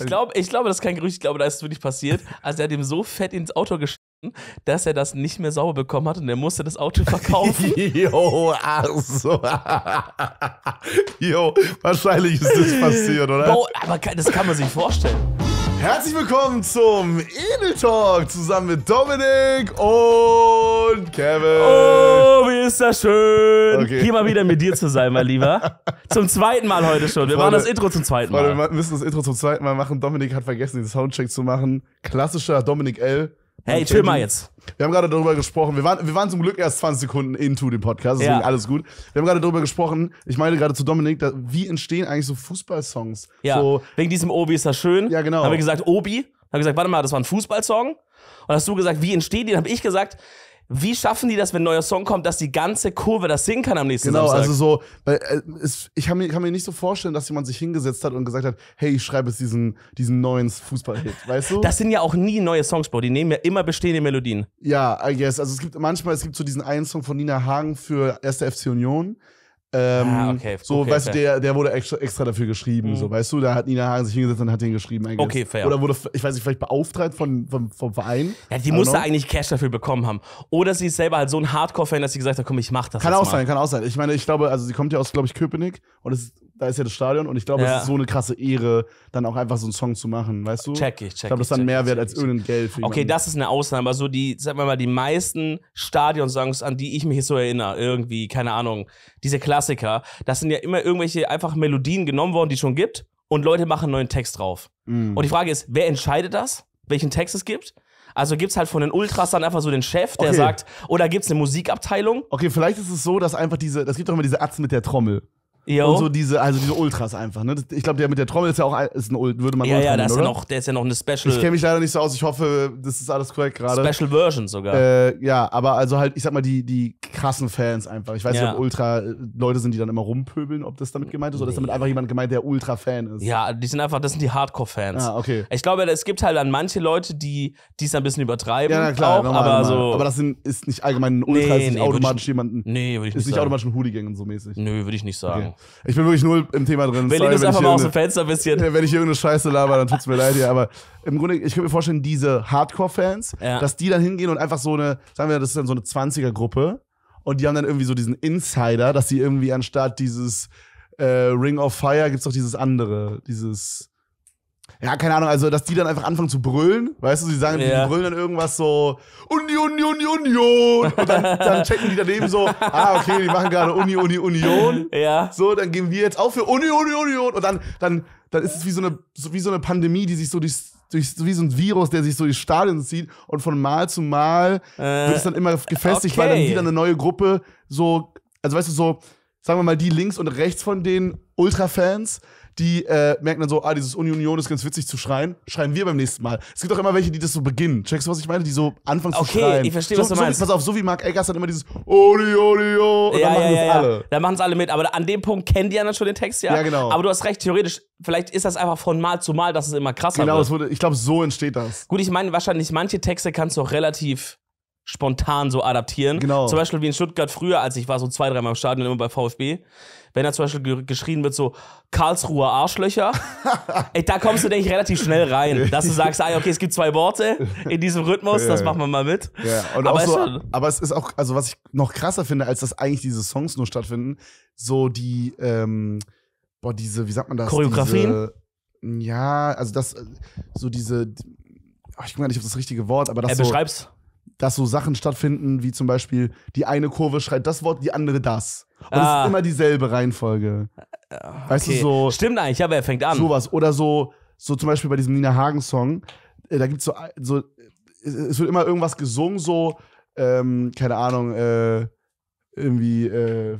Ich glaube, ich glaube, das ist kein Gerücht, ich glaube, da ist es wirklich passiert. Also er hat ihm so fett ins Auto geschnitten, dass er das nicht mehr sauber bekommen hat und er musste das Auto verkaufen. jo, ach so. jo, wahrscheinlich ist das passiert, oder? Bro, aber das kann man sich vorstellen. Herzlich willkommen zum Edel Talk zusammen mit Dominik und Kevin. Oh, wie ist das schön, okay. hier mal wieder mit dir zu sein, mein Lieber. Zum zweiten Mal heute schon. Wir Freunde, machen das Intro zum zweiten Mal. Freunde, wir müssen das Intro zum zweiten Mal machen. Dominik hat vergessen, den Soundcheck zu machen. Klassischer Dominik L. Hey, chill mal jetzt. Wir haben gerade darüber gesprochen. Wir waren, wir waren zum Glück erst 20 Sekunden into den Podcast, deswegen ja. alles gut. Wir haben gerade darüber gesprochen. Ich meine gerade zu Dominik, da, wie entstehen eigentlich so Fußballsongs? Ja. So, wegen diesem Obi ist das schön. Ja, genau. Dann haben wir gesagt, Obi. Dann haben wir gesagt, warte mal, das war ein Fußballsong. Und hast du gesagt, wie entstehen die? Dann habe ich gesagt, wie schaffen die das, wenn ein neuer Song kommt, dass die ganze Kurve das singen kann am nächsten Genau, Samstag? also so, weil, äh, es, ich kann mir, kann mir nicht so vorstellen, dass jemand sich hingesetzt hat und gesagt hat, hey, ich schreibe jetzt diesen, diesen neuen Fußballhit, weißt du? Das sind ja auch nie neue Songs, Bro. Die nehmen ja immer bestehende Melodien. Ja, I guess. Also es gibt manchmal, es gibt so diesen einen Song von Nina Hagen für erste FC Union. Ähm, ah, okay. So, okay, weißt fair. du, der, der wurde extra, extra dafür geschrieben, mhm. so, weißt du, da hat Nina Hagen sich hingesetzt und hat den geschrieben eigentlich. Okay, fair. Oder wurde, ich weiß nicht, vielleicht beauftragt von, vom, vom Verein. Ja, die musste eigentlich Cash dafür bekommen haben. Oder sie ist selber halt so ein Hardcore-Fan, dass sie gesagt hat, komm, ich mach das. Kann auch mal. sein, kann auch sein. Ich meine, ich glaube, also sie kommt ja aus, glaube ich, Köpenick und es ist da ist ja das Stadion und ich glaube, ja. es ist so eine krasse Ehre, dann auch einfach so einen Song zu machen, weißt du? Check ich, check ich. Ich glaube, das ist dann Mehrwert als irgendein Geld. Für okay, das ist eine Ausnahme, aber so die, sagen wir mal, die meisten Stadionsongs, an die ich mich so erinnere, irgendwie, keine Ahnung, diese Klassiker, das sind ja immer irgendwelche einfach Melodien genommen worden, die es schon gibt und Leute machen einen neuen Text drauf. Mm. Und die Frage ist, wer entscheidet das? Welchen Text es gibt? Also gibt es halt von den Ultras dann einfach so den Chef, der okay. sagt, oder gibt es eine Musikabteilung? Okay, vielleicht ist es so, dass einfach diese, das gibt doch immer diese Atzen mit der Trommel. Jo. Und so diese, also diese Ultras einfach. Ne? Ich glaube, der mit der Trommel ist ja auch ist ein Ult, würde man ja, Ultra ja, nennen, ist ja noch, der ist ja noch eine Special. Ich kenne mich leider nicht so aus, ich hoffe, das ist alles korrekt gerade. Special Version sogar. Äh, ja, aber also halt, ich sag mal, die, die krassen Fans einfach. Ich weiß ja. nicht, ob Ultra äh, Leute sind, die dann immer rumpöbeln, ob das damit gemeint ist, oder nee. ist damit einfach jemand gemeint, der Ultra-Fan ist. Ja, die sind einfach, das sind die Hardcore-Fans. Ah, okay. Ich glaube, es gibt halt dann manche Leute, die es ein bisschen übertreiben. Ja, na klar, auch, normal, aber, normal. So aber das sind, ist nicht allgemein ein Ultra, nee, ist nicht nee, automatisch jemanden. Nee, würde ich nicht sagen. ist nicht automatisch ein Hooligan so mäßig. Nö, würde ich nicht sagen. Okay. Ich bin wirklich null im Thema drin. Sorry, wenn einfach mal aus dem Fenster ein bisschen. Wenn ich irgendeine Scheiße laber, dann tut's mir leid hier. Aber im Grunde, ich könnte mir vorstellen, diese Hardcore-Fans, ja. dass die dann hingehen und einfach so eine, sagen wir, das ist dann so eine 20er-Gruppe. Und die haben dann irgendwie so diesen Insider, dass sie irgendwie anstatt dieses äh, Ring of Fire gibt's doch dieses andere, dieses ja, keine Ahnung, also dass die dann einfach anfangen zu brüllen, weißt du, sie sagen, ja. die brüllen dann irgendwas so Uni, Uni, Uni, Union und dann, dann checken die daneben so, ah, okay, die machen gerade Uni, Uni, Union. Ja. So, dann gehen wir jetzt auch für Uni, Uni, Union und dann, dann, dann ist es wie so eine, so, wie so eine Pandemie, die sich so durchs durch, wie so ein Virus, der sich so die Stadien zieht und von Mal zu Mal äh, wird es dann immer gefestigt, okay. weil dann wieder eine neue Gruppe so, also weißt du, so, sagen wir mal, die links und rechts von den Ultra-Fans die äh, merken dann so, ah, dieses Uni Union ist ganz witzig zu schreien, schreien wir beim nächsten Mal. Es gibt auch immer welche, die das so beginnen. Checkst du, was ich meine? Die so anfangen okay, zu schreien. Okay, ich verstehe, so, was du so meinst. Wie, pass auf, so wie Marc Eggers hat immer dieses Oli, Oli, oh, und ja, dann machen ja, das ja. alle. Dann machen es alle mit, aber an dem Punkt kennen die anderen schon den Text, ja. Ja, genau. Aber du hast recht, theoretisch, vielleicht ist das einfach von Mal zu Mal, dass es immer krasser genau, wird. Genau, ich glaube, so entsteht das. Gut, ich meine, wahrscheinlich manche Texte kannst du auch relativ spontan so adaptieren. Genau. Zum Beispiel wie in Stuttgart früher, als ich war so zwei, dreimal im Stadion immer bei VfB wenn da zum Beispiel geschrien wird, so Karlsruher Arschlöcher, ey, da kommst du, denke ich, relativ schnell rein, dass du sagst, ah, okay, es gibt zwei Worte in diesem Rhythmus, das machen wir mal mit. Ja, und aber, auch so, aber es ist auch, also was ich noch krasser finde, als dass eigentlich diese Songs nur stattfinden, so die, ähm, boah, diese, wie sagt man das? Choreografien? Diese, ja, also das, so diese, ich guck mal nicht ob das richtige Wort, aber das. Er so, beschreib's dass so Sachen stattfinden, wie zum Beispiel die eine Kurve schreit das Wort, die andere das. Und ah. es ist ah. immer dieselbe Reihenfolge. Okay. Ah, weißt du, so. Stimmt eigentlich, aber er fängt an. Sowas. Oder so, so zum Beispiel bei diesem Nina Hagen-Song, äh, da gibt es so, so, es wird immer irgendwas gesungen, so, ähm, keine Ahnung, äh, irgendwie, äh,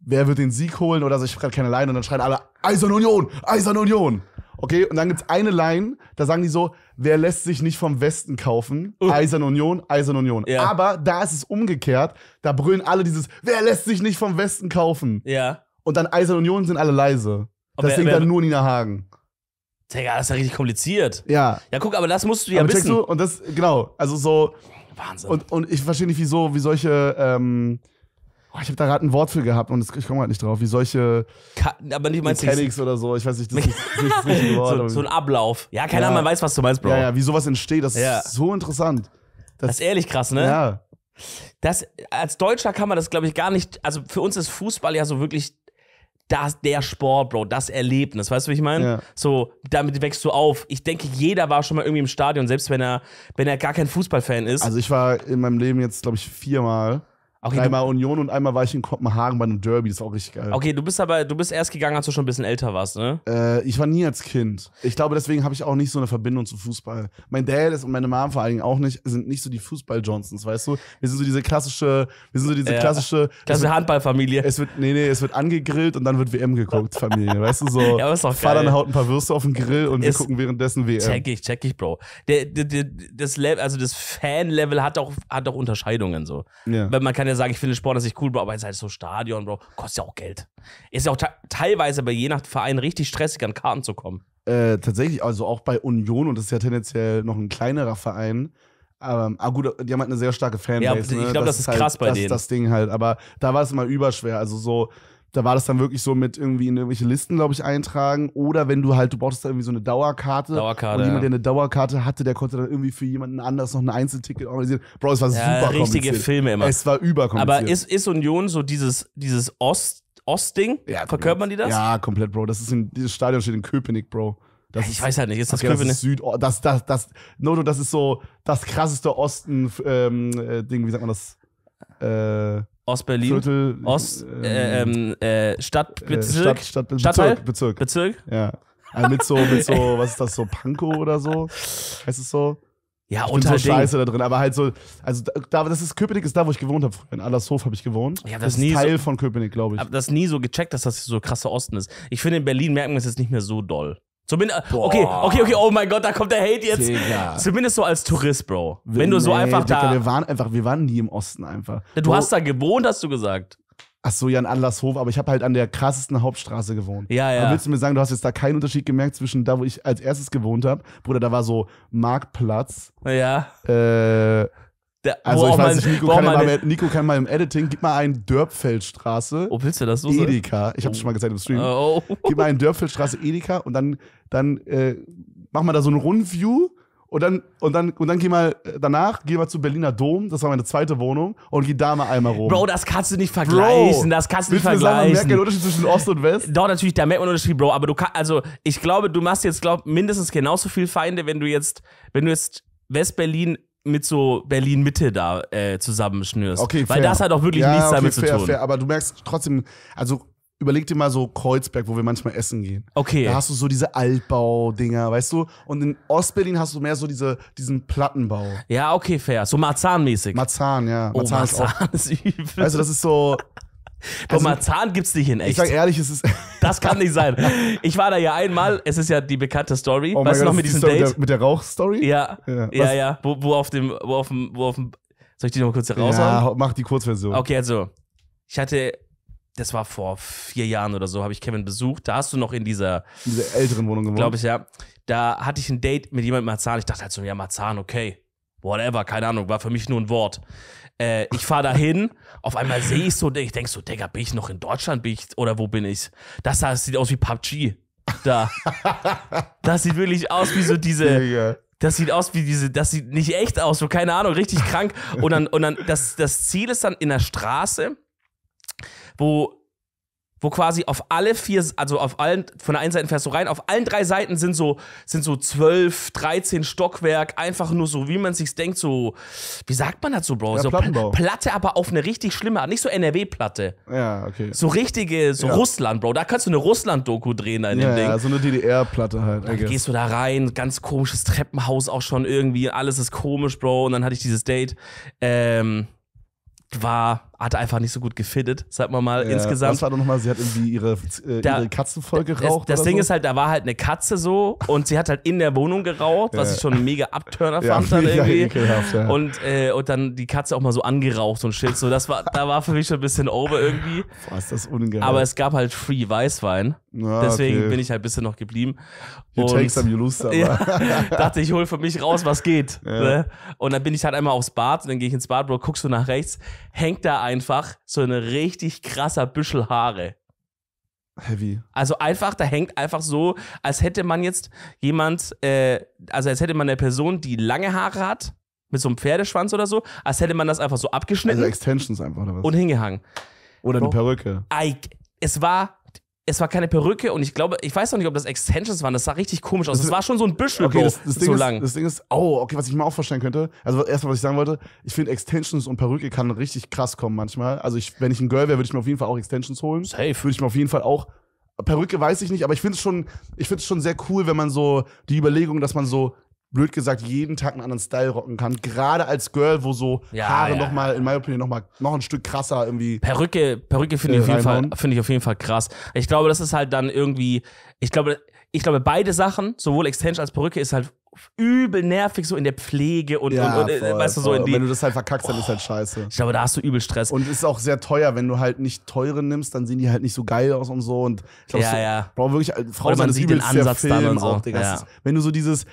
wer wird den Sieg holen oder so, ich habe gerade keine Leine und dann schreien alle Eisern Union, Eisern Union. Okay, und dann gibt es eine Line, da sagen die so, wer lässt sich nicht vom Westen kaufen? Uh. Eisern Union, Eisern Union. Ja. Aber da ist es umgekehrt, da brüllen alle dieses, wer lässt sich nicht vom Westen kaufen? Ja. Und dann Eisern Union sind alle leise. Das wer, singt dann nur Nina Hagen. Digga, das ist ja richtig kompliziert. Ja. Ja, guck, aber das musst du ja aber wissen. Du, und das, genau, also so. Wahnsinn. Und, und ich verstehe nicht, wieso, wie solche, ähm, Oh, ich habe da gerade ein Wort für gehabt und ich komme halt nicht drauf. Wie solche Ka aber nicht Mechanics oder so. Ich weiß nicht, das ist das richtige So, so, ein Ablauf. Ja, keiner ja. man weiß, was du meinst, Bro. Ja, ja, wie sowas entsteht, das ja. ist so interessant. Das, das ist ehrlich krass, ne? Ja. Das, als Deutscher kann man das, glaube ich, gar nicht. Also für uns ist Fußball ja so wirklich das, der Sport, Bro, das Erlebnis. Weißt du, wie ich meine? Ja. So, damit wächst du auf. Ich denke, jeder war schon mal irgendwie im Stadion, selbst wenn er, wenn er gar kein Fußballfan ist. Also ich war in meinem Leben jetzt, glaube ich, viermal. Okay, einmal Union und einmal war ich in Kopenhagen bei einem Derby, das ist auch richtig geil. Okay, du bist aber, du bist erst gegangen, als du schon ein bisschen älter warst, ne? Äh, ich war nie als Kind. Ich glaube, deswegen habe ich auch nicht so eine Verbindung zu Fußball. Mein Dad ist und meine Mom vor allen Dingen auch nicht, sind nicht so die Fußball-Johnsons, weißt du? Wir sind so diese klassische, wir sind so diese ja. klassische. Klasse Handballfamilie. Es wird, nee, nee, es wird angegrillt und dann wird WM geguckt, Familie, weißt du? So, ja, aber ist doch Vater haut ein paar Würste auf den Grill und ist, wir gucken währenddessen WM. Check ich, check ich, Bro. Der, der, der das, Le also das Fan-Level hat auch, hat auch Unterscheidungen, so. Ja. Weil man kann ja ja sagen, ich finde Sport ist nicht cool, Bro, aber ist halt so Stadion, Bro, kostet ja auch Geld. Ist ja auch teilweise bei je nach Verein richtig stressig, an Karten zu kommen. Äh, tatsächlich, also auch bei Union, und das ist ja tendenziell noch ein kleinerer Verein, ähm, ah gut, die haben halt eine sehr starke Fanbase. Ja, ich glaube, ne? das, das, ist halt krass halt, bei das, ist Das Ding halt, aber da war es immer überschwer. Also so, da war das dann wirklich so mit irgendwie in irgendwelche Listen, glaube ich, eintragen. Oder wenn du halt, du brauchst da irgendwie so eine Dauerkarte. Dauerkarte. Und jemand, der eine Dauerkarte hatte, der konnte dann irgendwie für jemanden anders noch ein Einzelticket organisieren. Bro, es war ja, super richtige Filme immer. Es war überkompliziert. Aber ist, ist Union so dieses, dieses Ost, Ost-Ding? Ja, Verkörpert man die das? Ja, komplett, Bro. Das ist in, dieses Stadion steht in Köpenick, Bro. Das ich ist, weiß halt nicht, ist das okay, Köpenick? Das ist Süd, oh, das, das, das, Noto, das ist so das krasseste Osten-Ding, ähm, äh, wie sagt man das? Äh, Ostberlin. Viertel. Ost, äh, äh, Stadtbezirk. Ähm, äh, Stadt, äh, Bezirk. Stadt, Stadt, Stadtteil? Bezirk. Bezirk. Ja. Also mit so, mit so, was ist das, so Panko oder so? Heißt es so? Ja, ich unter bin so Ding. Scheiße da drin, aber halt so, also da, das ist Köpenick ist da, wo ich gewohnt habe. In Allershof habe ich gewohnt. Ja, das, das ist Teil so, von Köpenick, glaube ich. Ich habe das nie so gecheckt, dass das so krasser Osten ist. Ich finde in Berlin merken wir es jetzt nicht mehr so doll. Zumindest, äh, Boah. okay, okay, okay, oh mein Gott, da kommt der Hate jetzt. Digga. Zumindest so als Tourist, Bro. Wenn, Wenn du so nee, einfach Digga, da. Wir waren einfach, wir waren nie im Osten einfach. Du Bro. hast da gewohnt, hast du gesagt. Ach so, ja, in Anlasshof, aber ich habe halt an der krassesten Hauptstraße gewohnt. Ja, ja. Aber willst du mir sagen, du hast jetzt da keinen Unterschied gemerkt zwischen da, wo ich als erstes gewohnt habe? Bruder, da war so Marktplatz. Ja. Äh der, also ich weiß nicht, Nico kann, mal, Nico kann mal im Editing, gib mal einen Dörpfeldstraße. Oh, willst du das so? Edeka. Ich hab's oh. schon mal gesagt im Stream. Oh. Gib mal einen Dörpfeldstraße Edeka und dann, dann äh, mach mal da so ein Rundview und dann, und dann, und dann geh mal äh, danach, geh mal zu Berliner Dom, das war meine zweite Wohnung, und geh da mal einmal rum. Bro, das kannst du nicht vergleichen, Bro, das kannst du nicht vergleichen. Sagen, merkst merkt den Unterschied zwischen Ost und West? Doch, natürlich, da merkt man den Unterschied, Bro, aber du kannst, also, ich glaube, du machst jetzt, glaub, mindestens genauso viel Feinde, wenn du jetzt, wenn du jetzt West-Berlin mit so Berlin-Mitte da äh, zusammenschnürst. Okay, fair. Weil das hat auch wirklich ja, nichts okay, damit fair, zu tun. Fair. Aber du merkst trotzdem, also überleg dir mal so Kreuzberg, wo wir manchmal essen gehen. Okay. Da hast du so diese Altbau-Dinger, weißt du? Und in Ostberlin hast du mehr so diese, diesen Plattenbau. Ja, okay, fair. So Marzahn-mäßig. Marzahn, ja. Marzahn, oh, Marzahn ist, auch, ist übel. Also, das ist so, also, Parmesan gibt's nicht in echt. Ich sag ehrlich, es ist. Das kann nicht sein. Ich war da ja einmal, es ist ja die bekannte Story. Oh weißt du noch mit diesem Date? Mit der, mit der Rauchstory? Ja. Ja, ja, ja. Wo, wo, auf dem, wo auf dem, wo auf dem. Soll ich die nochmal kurz raushauen? Ja, mach die Kurzversion. Okay, also. Ich hatte das war vor vier Jahren oder so, habe ich Kevin besucht. Da hast du noch in dieser, in dieser älteren Wohnung gewohnt. Glaube ich, ja. Da hatte ich ein Date mit jemandem Marzahn. Ich dachte halt so, ja, Marzahn, okay. Whatever, keine Ahnung, war für mich nur ein Wort. Äh, ich fahre dahin, auf einmal sehe ich so, ich denke so, Digga, bin ich noch in Deutschland? Bin ich, oder wo bin ich? Das, das sieht aus wie PUBG. Da. das sieht wirklich aus wie so diese. Digga. Das sieht aus wie diese, das sieht nicht echt aus, so keine Ahnung, richtig krank. Und dann, und dann, das, das Ziel ist dann in der Straße, wo wo quasi auf alle vier, also auf allen, von der einen Seite fährst du rein, auf allen drei Seiten sind so, sind so 12, 13 Stockwerk, einfach nur so, wie man sich's denkt, so, wie sagt man das so, Bro? Ja, so Platte, aber auf eine richtig schlimme Art, nicht so NRW-Platte. Ja, okay. So richtige, so ja. Russland, Bro, da kannst du eine Russland-Doku drehen in dem Ding. Ja, so eine DDR-Platte halt. Dann gehst du da rein, ganz komisches Treppenhaus auch schon irgendwie, alles ist komisch, Bro, und dann hatte ich dieses Date, ähm, war hat einfach nicht so gut gefittet, sagt man mal ja, insgesamt. Das war doch nochmal, sie hat irgendwie ihre, äh, da, ihre Katzen voll geraucht. Das, das Ding so. ist halt, da war halt eine Katze so und sie hat halt in der Wohnung geraucht, ja. was ich schon mega Abturner ja, fand dann irgendwie. Ja. Und, äh, und dann die Katze auch mal so angeraucht und shit. So, das war, da war für mich schon ein bisschen over irgendwie. Boah, ist das ungeil. Aber es gab halt Free Weißwein. Ah, Deswegen okay. bin ich halt ein bisschen noch geblieben. You und take some, you lose some. Ja, dachte, ich hole für mich raus, was geht. Ne? Und dann bin ich halt einmal aufs Bad und dann gehe ich ins Bad, Bro, guckst du nach rechts, hängt da ein einfach so ein richtig krasser Büschel Haare. Heavy. Also einfach, da hängt einfach so, als hätte man jetzt jemand, äh, also als hätte man eine Person, die lange Haare hat, mit so einem Pferdeschwanz oder so, als hätte man das einfach so abgeschnitten. Also Extensions einfach oder was? Und hingehangen. Oder Bro, eine Perücke. I, es war es war keine Perücke und ich glaube, ich weiß noch nicht, ob das Extensions waren. Das sah richtig komisch aus. Es war schon so ein Büschel okay, das, das so ist, lang. Das Ding ist, oh, okay, was ich mir auch vorstellen könnte. Also erstmal, was ich sagen wollte, ich finde Extensions und Perücke kann richtig krass kommen manchmal. Also ich, wenn ich ein Girl wäre, würde ich mir auf jeden Fall auch Extensions holen. Safe. Würde ich mir auf jeden Fall auch Perücke weiß ich nicht, aber ich finde es schon, ich finde es schon sehr cool, wenn man so die Überlegung, dass man so blöd gesagt jeden Tag einen anderen Style rocken kann. Gerade als Girl, wo so ja, Haare ja. nochmal, in meiner Opinion, nochmal noch ein Stück krasser irgendwie. Perücke, Perücke finde ich, äh, find ich auf jeden Fall krass. Ich glaube, das ist halt dann irgendwie, ich glaube, ich glaube, beide Sachen, sowohl Extension als Perücke, ist halt übel nervig, so in der Pflege und, ja, und, und äh, voll, weißt du, voll. so in die. Und wenn du das halt verkackst, dann oh, ist halt oh, scheiße. Ich glaube, da hast du übel Stress. Und ist auch sehr teuer, wenn du halt nicht teure nimmst, dann sehen die halt nicht so geil aus und so. Und ich glaube, ja, so, ja. wirklich, äh, Frau man sieht den Ansatz dann und so. Auch, Digga, ja. ist, wenn du so dieses,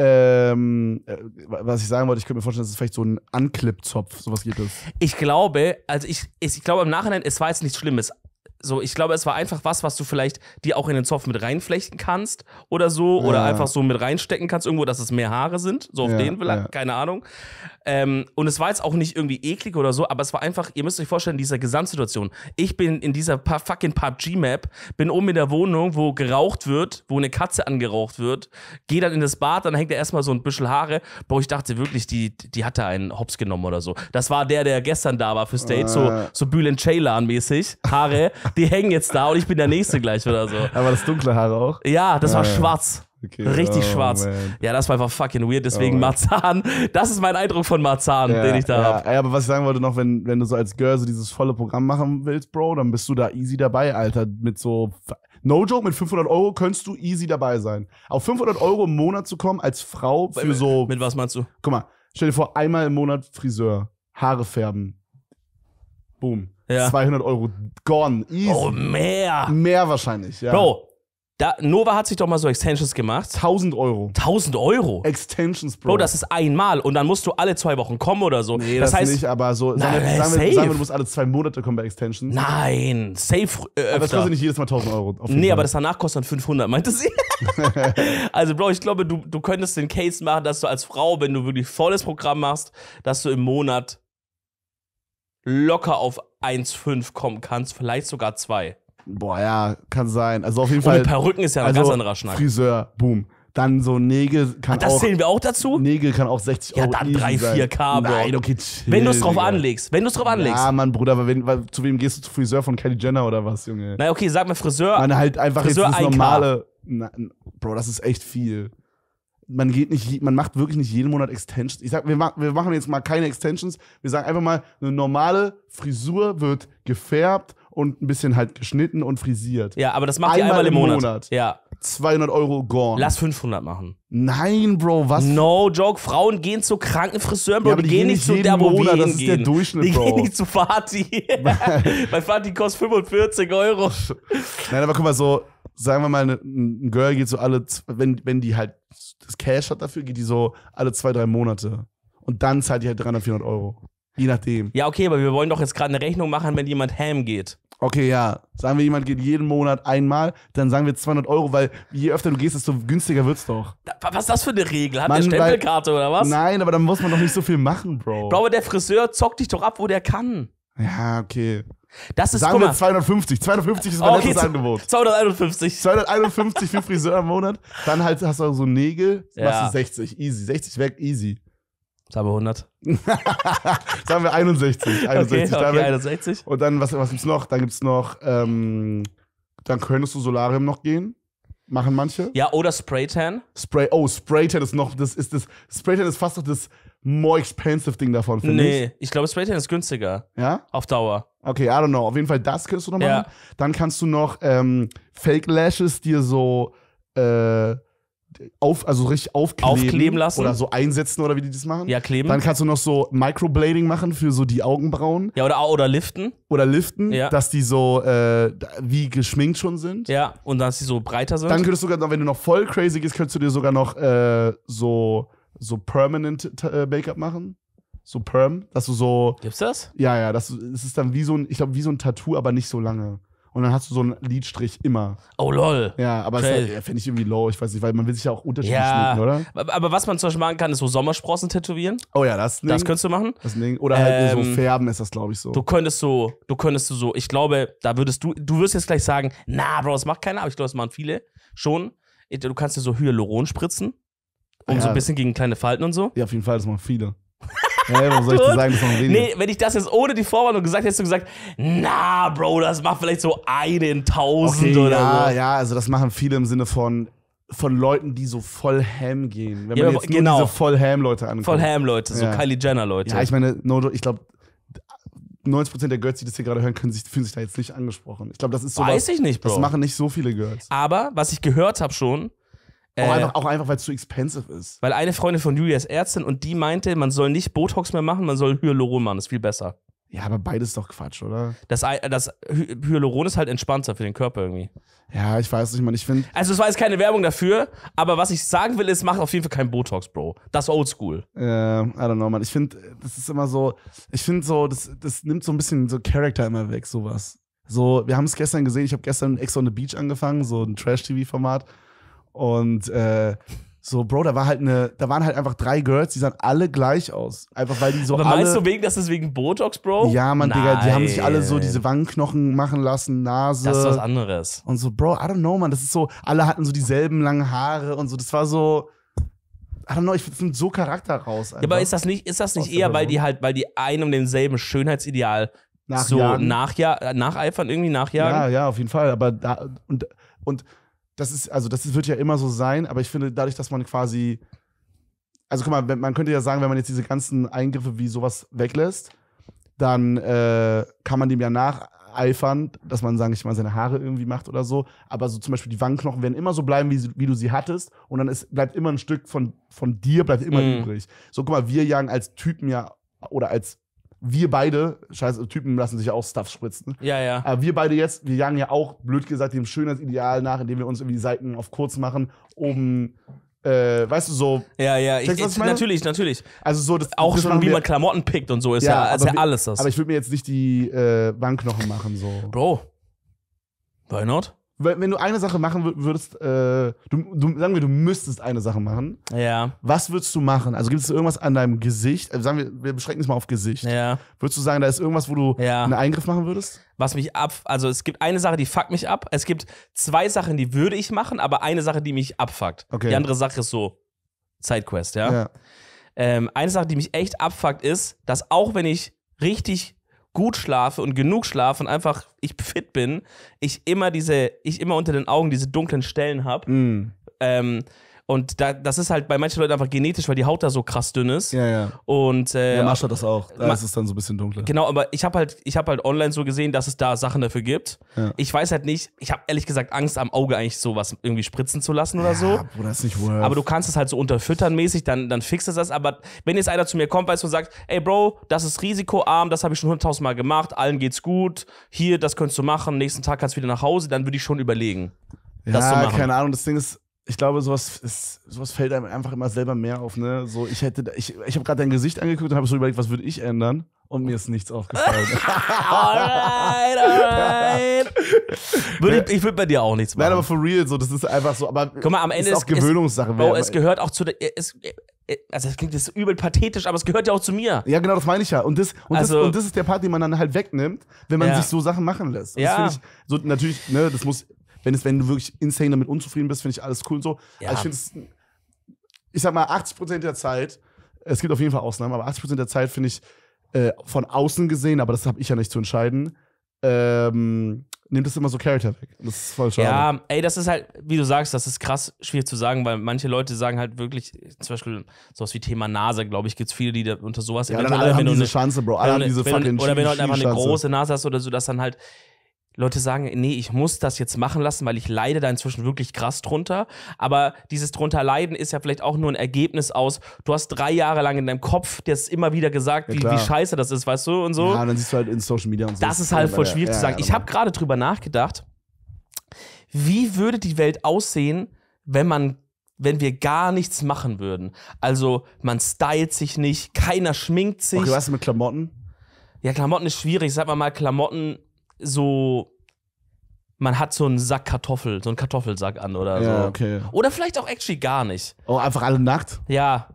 ähm, äh, was ich sagen wollte, ich könnte mir vorstellen, dass es vielleicht so ein Anklipp-Zopf, sowas gibt es. Ich glaube, also ich, ich glaube im Nachhinein, es war jetzt nichts Schlimmes. So, ich glaube, es war einfach was, was du vielleicht dir auch in den Zopf mit reinflechten kannst oder so, ja. oder einfach so mit reinstecken kannst, irgendwo, dass es mehr Haare sind, so auf ja, den Belag, ja. keine Ahnung. Ähm, und es war jetzt auch nicht irgendwie eklig oder so, aber es war einfach, ihr müsst euch vorstellen, diese Gesamtsituation. Ich bin in dieser fucking PUBG-Map, bin oben in der Wohnung, wo geraucht wird, wo eine Katze angeraucht wird, gehe dann in das Bad, dann hängt da erstmal so ein bisschen Haare. Boah, ich dachte wirklich, die, die hat da einen Hops genommen oder so. Das war der, der gestern da war fürs Date, so, äh. so Bülent Ceylan-mäßig. Haare, die hängen jetzt da und ich bin der Nächste gleich oder so. Aber das dunkle Haare auch? Ja, das ja, war ja. Äh. schwarz. Okay. Richtig oh, schwarz. Man. Ja, das war einfach fucking weird. Deswegen oh, Marzahn. Das ist mein Eindruck von Marzahn, ja, den ich da ja. habe. Ja, aber was ich sagen wollte noch, wenn, wenn du so als Girl so dieses volle Programm machen willst, Bro, dann bist du da easy dabei, Alter. Mit so, no joke, mit 500 Euro könntest du easy dabei sein. Auf 500 Euro im Monat zu kommen als Frau äh, für so. Mit was meinst du? Guck mal, stell dir vor, einmal im Monat Friseur, Haare färben. Boom. Ja. 200 Euro gone. Easy. Oh, mehr. Mehr wahrscheinlich, ja. Bro, da, Nova hat sich doch mal so Extensions gemacht. 1000 Euro. 1000 Euro? Extensions, Bro. Bro, das ist einmal und dann musst du alle zwei Wochen kommen oder so. Nee, das, das heißt, nicht, aber so. Na, sagen, wir, sagen, sagen, wir, du musst alle zwei Monate kommen bei Extensions. Nein, safe. Äh, aber das kostet nicht jedes Mal 1000 Euro. nee, Fall. aber das danach kostet dann 500, meinte sie. also, Bro, ich glaube, du, du könntest den Case machen, dass du als Frau, wenn du wirklich volles Programm machst, dass du im Monat locker auf 1,5 kommen kannst, vielleicht sogar 2. Boah, ja, kann sein. Also auf jeden Ohne Fall. Perücken ist ja ein also ganz anderer Schnack. Friseur, boom. Dann so Nägel kann Ach, das auch. Das zählen wir auch dazu? Nägel kann auch 60 Euro. Ja, dann 3, 4 K, Bro. Nein, okay, chill, Wenn du es drauf Digga. anlegst. Wenn du es drauf anlegst. Ja, Mann, Bruder, aber wenn, weil, zu wem gehst du zu Friseur von Kelly Jenner oder was, Junge? Na, okay, sag mal Friseur. Man halt einfach Friseur jetzt das normale. Na, Bro, das ist echt viel. Man geht nicht, man macht wirklich nicht jeden Monat Extensions. Ich sag, wir, wir machen jetzt mal keine Extensions. Wir sagen einfach mal, eine normale Frisur wird gefärbt und ein bisschen halt geschnitten und frisiert. Ja, aber das macht einmal ihr einmal im Monat. Monat. Ja. 200 Euro gone. Lass 500 machen. Nein, Bro, was? No joke, Frauen gehen zu kranken Friseuren, Bro, ja, die, die, gehen nicht zu der, wo das ist der Durchschnitt, die Bro. Die gehen nicht zu Fatih. Bei Fatih kostet 45 Euro. Nein, aber guck mal, so, sagen wir mal, ne, eine Girl geht so alle, wenn, wenn die halt das Cash hat dafür, geht die so alle zwei, drei Monate. Und dann zahlt die halt 300, 400 Euro. Je nachdem. Ja, okay, aber wir wollen doch jetzt gerade eine Rechnung machen, wenn jemand ham geht. Okay, ja. Sagen wir, jemand geht jeden Monat einmal, dann sagen wir 200 Euro, weil je öfter du gehst, desto günstiger wird's doch. Da, was ist das für eine Regel? Hat man, der Stempelkarte oder was? Nein, aber dann muss man doch nicht so viel machen, Bro. Bro, aber der Friseur zockt dich doch ab, wo der kann. Ja, okay. Das ist, Sagen wir 250. 250 ist mein okay, letztes Angebot. 251. 251 für Friseur im Monat. Dann halt hast du so Nägel, ja. machst ja. du 60. Easy. 60 weg, easy. Sagen wir 100. Sagen wir 61. 61, okay, okay, 61. Und dann, was, was gibt's noch? Dann gibt's noch, ähm, dann könntest du Solarium noch gehen. Machen manche. Ja, oder Spraytan. Spray, oh, Spraytan ist noch, das ist das, Spraytan ist fast noch das more expensive Ding davon, finde nee, ich. Nee, ich glaube, Spraytan ist günstiger. Ja? Auf Dauer. Okay, I don't know. Auf jeden Fall, das könntest du noch ja. machen. Dann kannst du noch ähm, Fake Lashes dir so, äh, auf, also richtig aufkleben, aufkleben lassen oder so einsetzen oder wie die das machen. Ja, kleben. Dann kannst du noch so Microblading machen für so die Augenbrauen. Ja, oder, oder liften. Oder liften, ja. dass die so äh, wie geschminkt schon sind. Ja, und dass die so breiter sind. Dann könntest du sogar, noch, wenn du noch voll crazy gehst, könntest du dir sogar noch äh, so, so permanent äh, Make-up machen so Perm, dass du so. Gibt's das? Ja, ja, das, das ist dann wie so ein, ich glaube, wie so ein Tattoo, aber nicht so lange. Und dann hast du so einen Liedstrich immer. Oh lol. Ja, aber das halt, finde ich irgendwie low, ich weiß nicht, weil man will sich ja auch unterschiedlich ja. schminken, oder? Aber was man zum Beispiel machen kann, ist so Sommersprossen tätowieren. Oh ja, das Ding. Das könntest du machen. Das Ding. Oder halt ähm, so färben ist das, glaube ich, so. Du könntest so, du könntest so, ich glaube, da würdest du, du wirst jetzt gleich sagen, na, Bro, das macht keiner, aber ich glaube, das machen viele schon. Du kannst dir so Hyaluron spritzen, um ja. Ah so ein bisschen gegen kleine Falten und so. Ja, auf jeden Fall, das machen viele. Hey, warum soll ich dir sagen, dass man redet? Nee, wenn ich das jetzt ohne die Vorwarnung gesagt hätte, hättest du gesagt, na, Bro, das macht vielleicht so eine in tausend okay, oder ja, so. Ja, also das machen viele im Sinne von, von Leuten, die so voll ham gehen. Wenn ja, man jetzt genau. diese voll ham Leute anguckt. Voll ham Leute, so ja. Kylie Jenner Leute. Ja, ich meine, ich glaube, 90% der Girls, die das hier gerade hören, können sich, fühlen sich da jetzt nicht angesprochen. Ich glaube, das ist so. Weiß ich nicht, Bro. Das machen nicht so viele Girls. Aber was ich gehört habe schon, auch, äh, einfach, einfach, weil es zu expensive ist. Weil eine Freundin von Julia ist Ärztin und die meinte, man soll nicht Botox mehr machen, man soll Hyaluron machen, Das ist viel besser. Ja, aber beides ist doch Quatsch, oder? Das, das Hyaluron ist halt entspannter für den Körper irgendwie. Ja, ich weiß nicht, man, ich finde. Also, es war jetzt keine Werbung dafür, aber was ich sagen will, ist, mach auf jeden Fall keinen Botox, Bro. Das ist oldschool. Äh, I don't know, man. Ich finde, das ist immer so, ich finde so, das, das nimmt so ein bisschen so Charakter immer weg, sowas. So, wir haben es gestern gesehen, ich habe gestern Ex on the Beach angefangen, so ein Trash-TV-Format. Und äh, so, Bro, da war halt eine, da waren halt einfach drei Girls, die sahen alle gleich aus. Einfach weil die so. Aber alle, meinst du wegen, dass das wegen Botox, Bro? Ja, man, Digga, die haben sich alle so diese Wangenknochen machen lassen, Nase. Das ist was anderes. Und so, Bro, I don't know, man, das ist so, alle hatten so dieselben langen Haare und so, das war so. I don't know, ich finde so Charakter raus. Einfach. Ja, aber ist das nicht, ist das nicht eher, weil die halt, weil die einem und demselben Schönheitsideal nachjagen. so nachja nacheifern, irgendwie nachjagen? Ja, ja, auf jeden Fall. Aber da, und, und das ist, also das wird ja immer so sein, aber ich finde, dadurch, dass man quasi, also guck mal, man könnte ja sagen, wenn man jetzt diese ganzen Eingriffe wie sowas weglässt, dann äh, kann man dem ja nacheifern, dass man, sage ich mal, seine Haare irgendwie macht oder so. Aber so zum Beispiel die Wangenknochen werden immer so bleiben, wie, wie du sie hattest. Und dann ist, bleibt immer ein Stück von, von dir, bleibt immer mhm. übrig. So, guck mal, wir jagen als Typen ja oder als wir beide, scheiße, Typen lassen sich auch Stuff spritzen. Ja, ja. Aber äh, wir beide jetzt, wir jagen ja auch, blöd gesagt, dem Schönheitsideal nach, indem wir uns irgendwie die Seiten auf kurz machen, oben, äh, weißt du, so. Ja, ja, checkst, ich, ich, ich natürlich, natürlich. Also so, das, Auch das schon, wie man Klamotten pickt und so, ist ja, ja, ist ja alles das. Aber ich würde mir jetzt nicht die äh, Wangenknochen machen, so. Bro. Why not? wenn du eine Sache machen würdest, äh, du, du, sagen wir, du müsstest eine Sache machen. Ja. Was würdest du machen? Also gibt es irgendwas an deinem Gesicht? Also sagen wir, wir beschränken es mal auf Gesicht. Ja. Würdest du sagen, da ist irgendwas, wo du ja. einen Eingriff machen würdest? Was mich ab, also es gibt eine Sache, die fuckt mich ab. Es gibt zwei Sachen, die würde ich machen, aber eine Sache, die mich abfuckt. Okay. Die andere Sache ist so Sidequest, ja. ja. Ähm, eine Sache, die mich echt abfuckt, ist, dass auch wenn ich richtig gut schlafe und genug schlafe und einfach ich fit bin, ich immer diese, ich immer unter den Augen diese dunklen Stellen habe. Mm. Ähm, und da, das ist halt bei manchen Leuten einfach genetisch, weil die Haut da so krass dünn ist. Ja, ja. Und äh, ja, Mascha das auch. Da ist es dann so ein bisschen dunkler. Genau, aber ich habe halt, ich halt online so gesehen, dass es da Sachen dafür gibt. Ja. Ich weiß halt nicht. Ich habe ehrlich gesagt Angst, am Auge eigentlich sowas irgendwie spritzen zu lassen oder ja, so. Bruder, ist nicht worth. Aber du kannst es halt so unterfüttern mäßig, dann dann fixt es das. Aber wenn jetzt einer zu mir kommt, weißt du, und sagt, ey Bro, das ist risikoarm, das habe ich schon Mal gemacht, allen geht's gut, hier, das könntest du machen, nächsten Tag kannst du wieder nach Hause, dann würde ich schon überlegen. Ja, keine Ahnung. Das Ding ist, ich glaube, sowas, ist, sowas fällt einem einfach immer selber mehr auf. Ne? So, ich hätte, ich, ich habe gerade dein Gesicht angeguckt und habe so überlegt, was würde ich ändern? Und mir ist nichts aufgefallen. alright, alright. Würde ich, ich würde bei dir auch nichts machen. Nein, aber for real, so, das ist einfach so. Aber Guck mal, am Ende ist auch ist, Gewöhnungssache. oh, es gehört auch zu der. Es, also, das klingt jetzt übel pathetisch, aber es gehört ja auch zu mir. Ja, genau, das meine ich ja. Und das, und, also, das, und das ist der Part, den man dann halt wegnimmt, wenn man ja. sich so Sachen machen lässt. Und ja. Das ich, so, natürlich, ne, das muss wenn, es, wenn du wirklich insane damit unzufrieden bist, finde ich alles cool und so. Ja. Also ich finde ich sag mal, 80% der Zeit, es gibt auf jeden Fall Ausnahmen, aber 80% der Zeit finde ich äh, von außen gesehen, aber das habe ich ja nicht zu entscheiden, ähm, nimmt es immer so Charakter weg. Das ist voll schade. Ja, ey, das ist halt, wie du sagst, das ist krass schwierig zu sagen, weil manche Leute sagen halt wirklich, zum Beispiel sowas wie Thema NASA, glaube ich, gibt es viele, die da unter sowas ja, dann alle haben diese Chance, Bro. Alle haben diese fucking Oder wenn du halt einfach eine große Nase hast oder so, dass dann halt Leute sagen, nee, ich muss das jetzt machen lassen, weil ich leide da inzwischen wirklich krass drunter. Aber dieses drunter leiden ist ja vielleicht auch nur ein Ergebnis aus, du hast drei Jahre lang in deinem Kopf das immer wieder gesagt, ja, wie, wie, scheiße das ist, weißt du, und so. Ja, dann siehst du halt in Social Media und so. Das ist halt voll schwierig ja, zu sagen. Ja, ich habe gerade drüber nachgedacht, wie würde die Welt aussehen, wenn man wenn wir gar nichts machen würden. Also man stylt sich nicht, keiner schminkt sich. Okay, was mit Klamotten? Ja, Klamotten ist schwierig. Sag mal, Klamotten so man hat so einen Sack Kartoffel, so einen Kartoffelsack an oder ja, so. Okay. Oder vielleicht auch actually gar nicht. Oh, einfach alle Nacht? Ja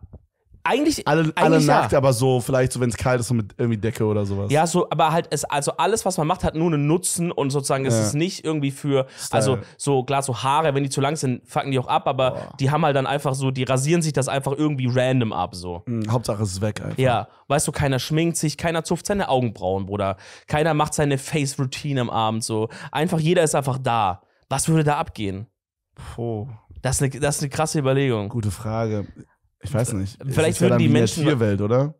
eigentlich alle, eigentlich alle ja. aber so vielleicht so, wenn es kalt ist, so mit irgendwie Decke oder sowas. Ja, so, aber halt es, also alles, was man macht, hat nur einen Nutzen und sozusagen ja. ist es nicht irgendwie für, also Style. also so klar, so Haare, wenn die zu lang sind, fucken die auch ab, aber Boah. die haben halt dann einfach so, die rasieren sich das einfach irgendwie random ab so. Mhm, Hauptsache es ist weg einfach. Ja, weißt du, keiner schminkt sich, keiner zupft seine Augenbrauen, Bruder, keiner macht seine Face Routine am Abend so. Einfach jeder ist einfach da. Was würde da abgehen? Puh. Das ist, eine, das ist eine krasse Überlegung. Gute Frage. Ich weiß nicht. Vielleicht würden ja die Menschen. Tierwelt, oder?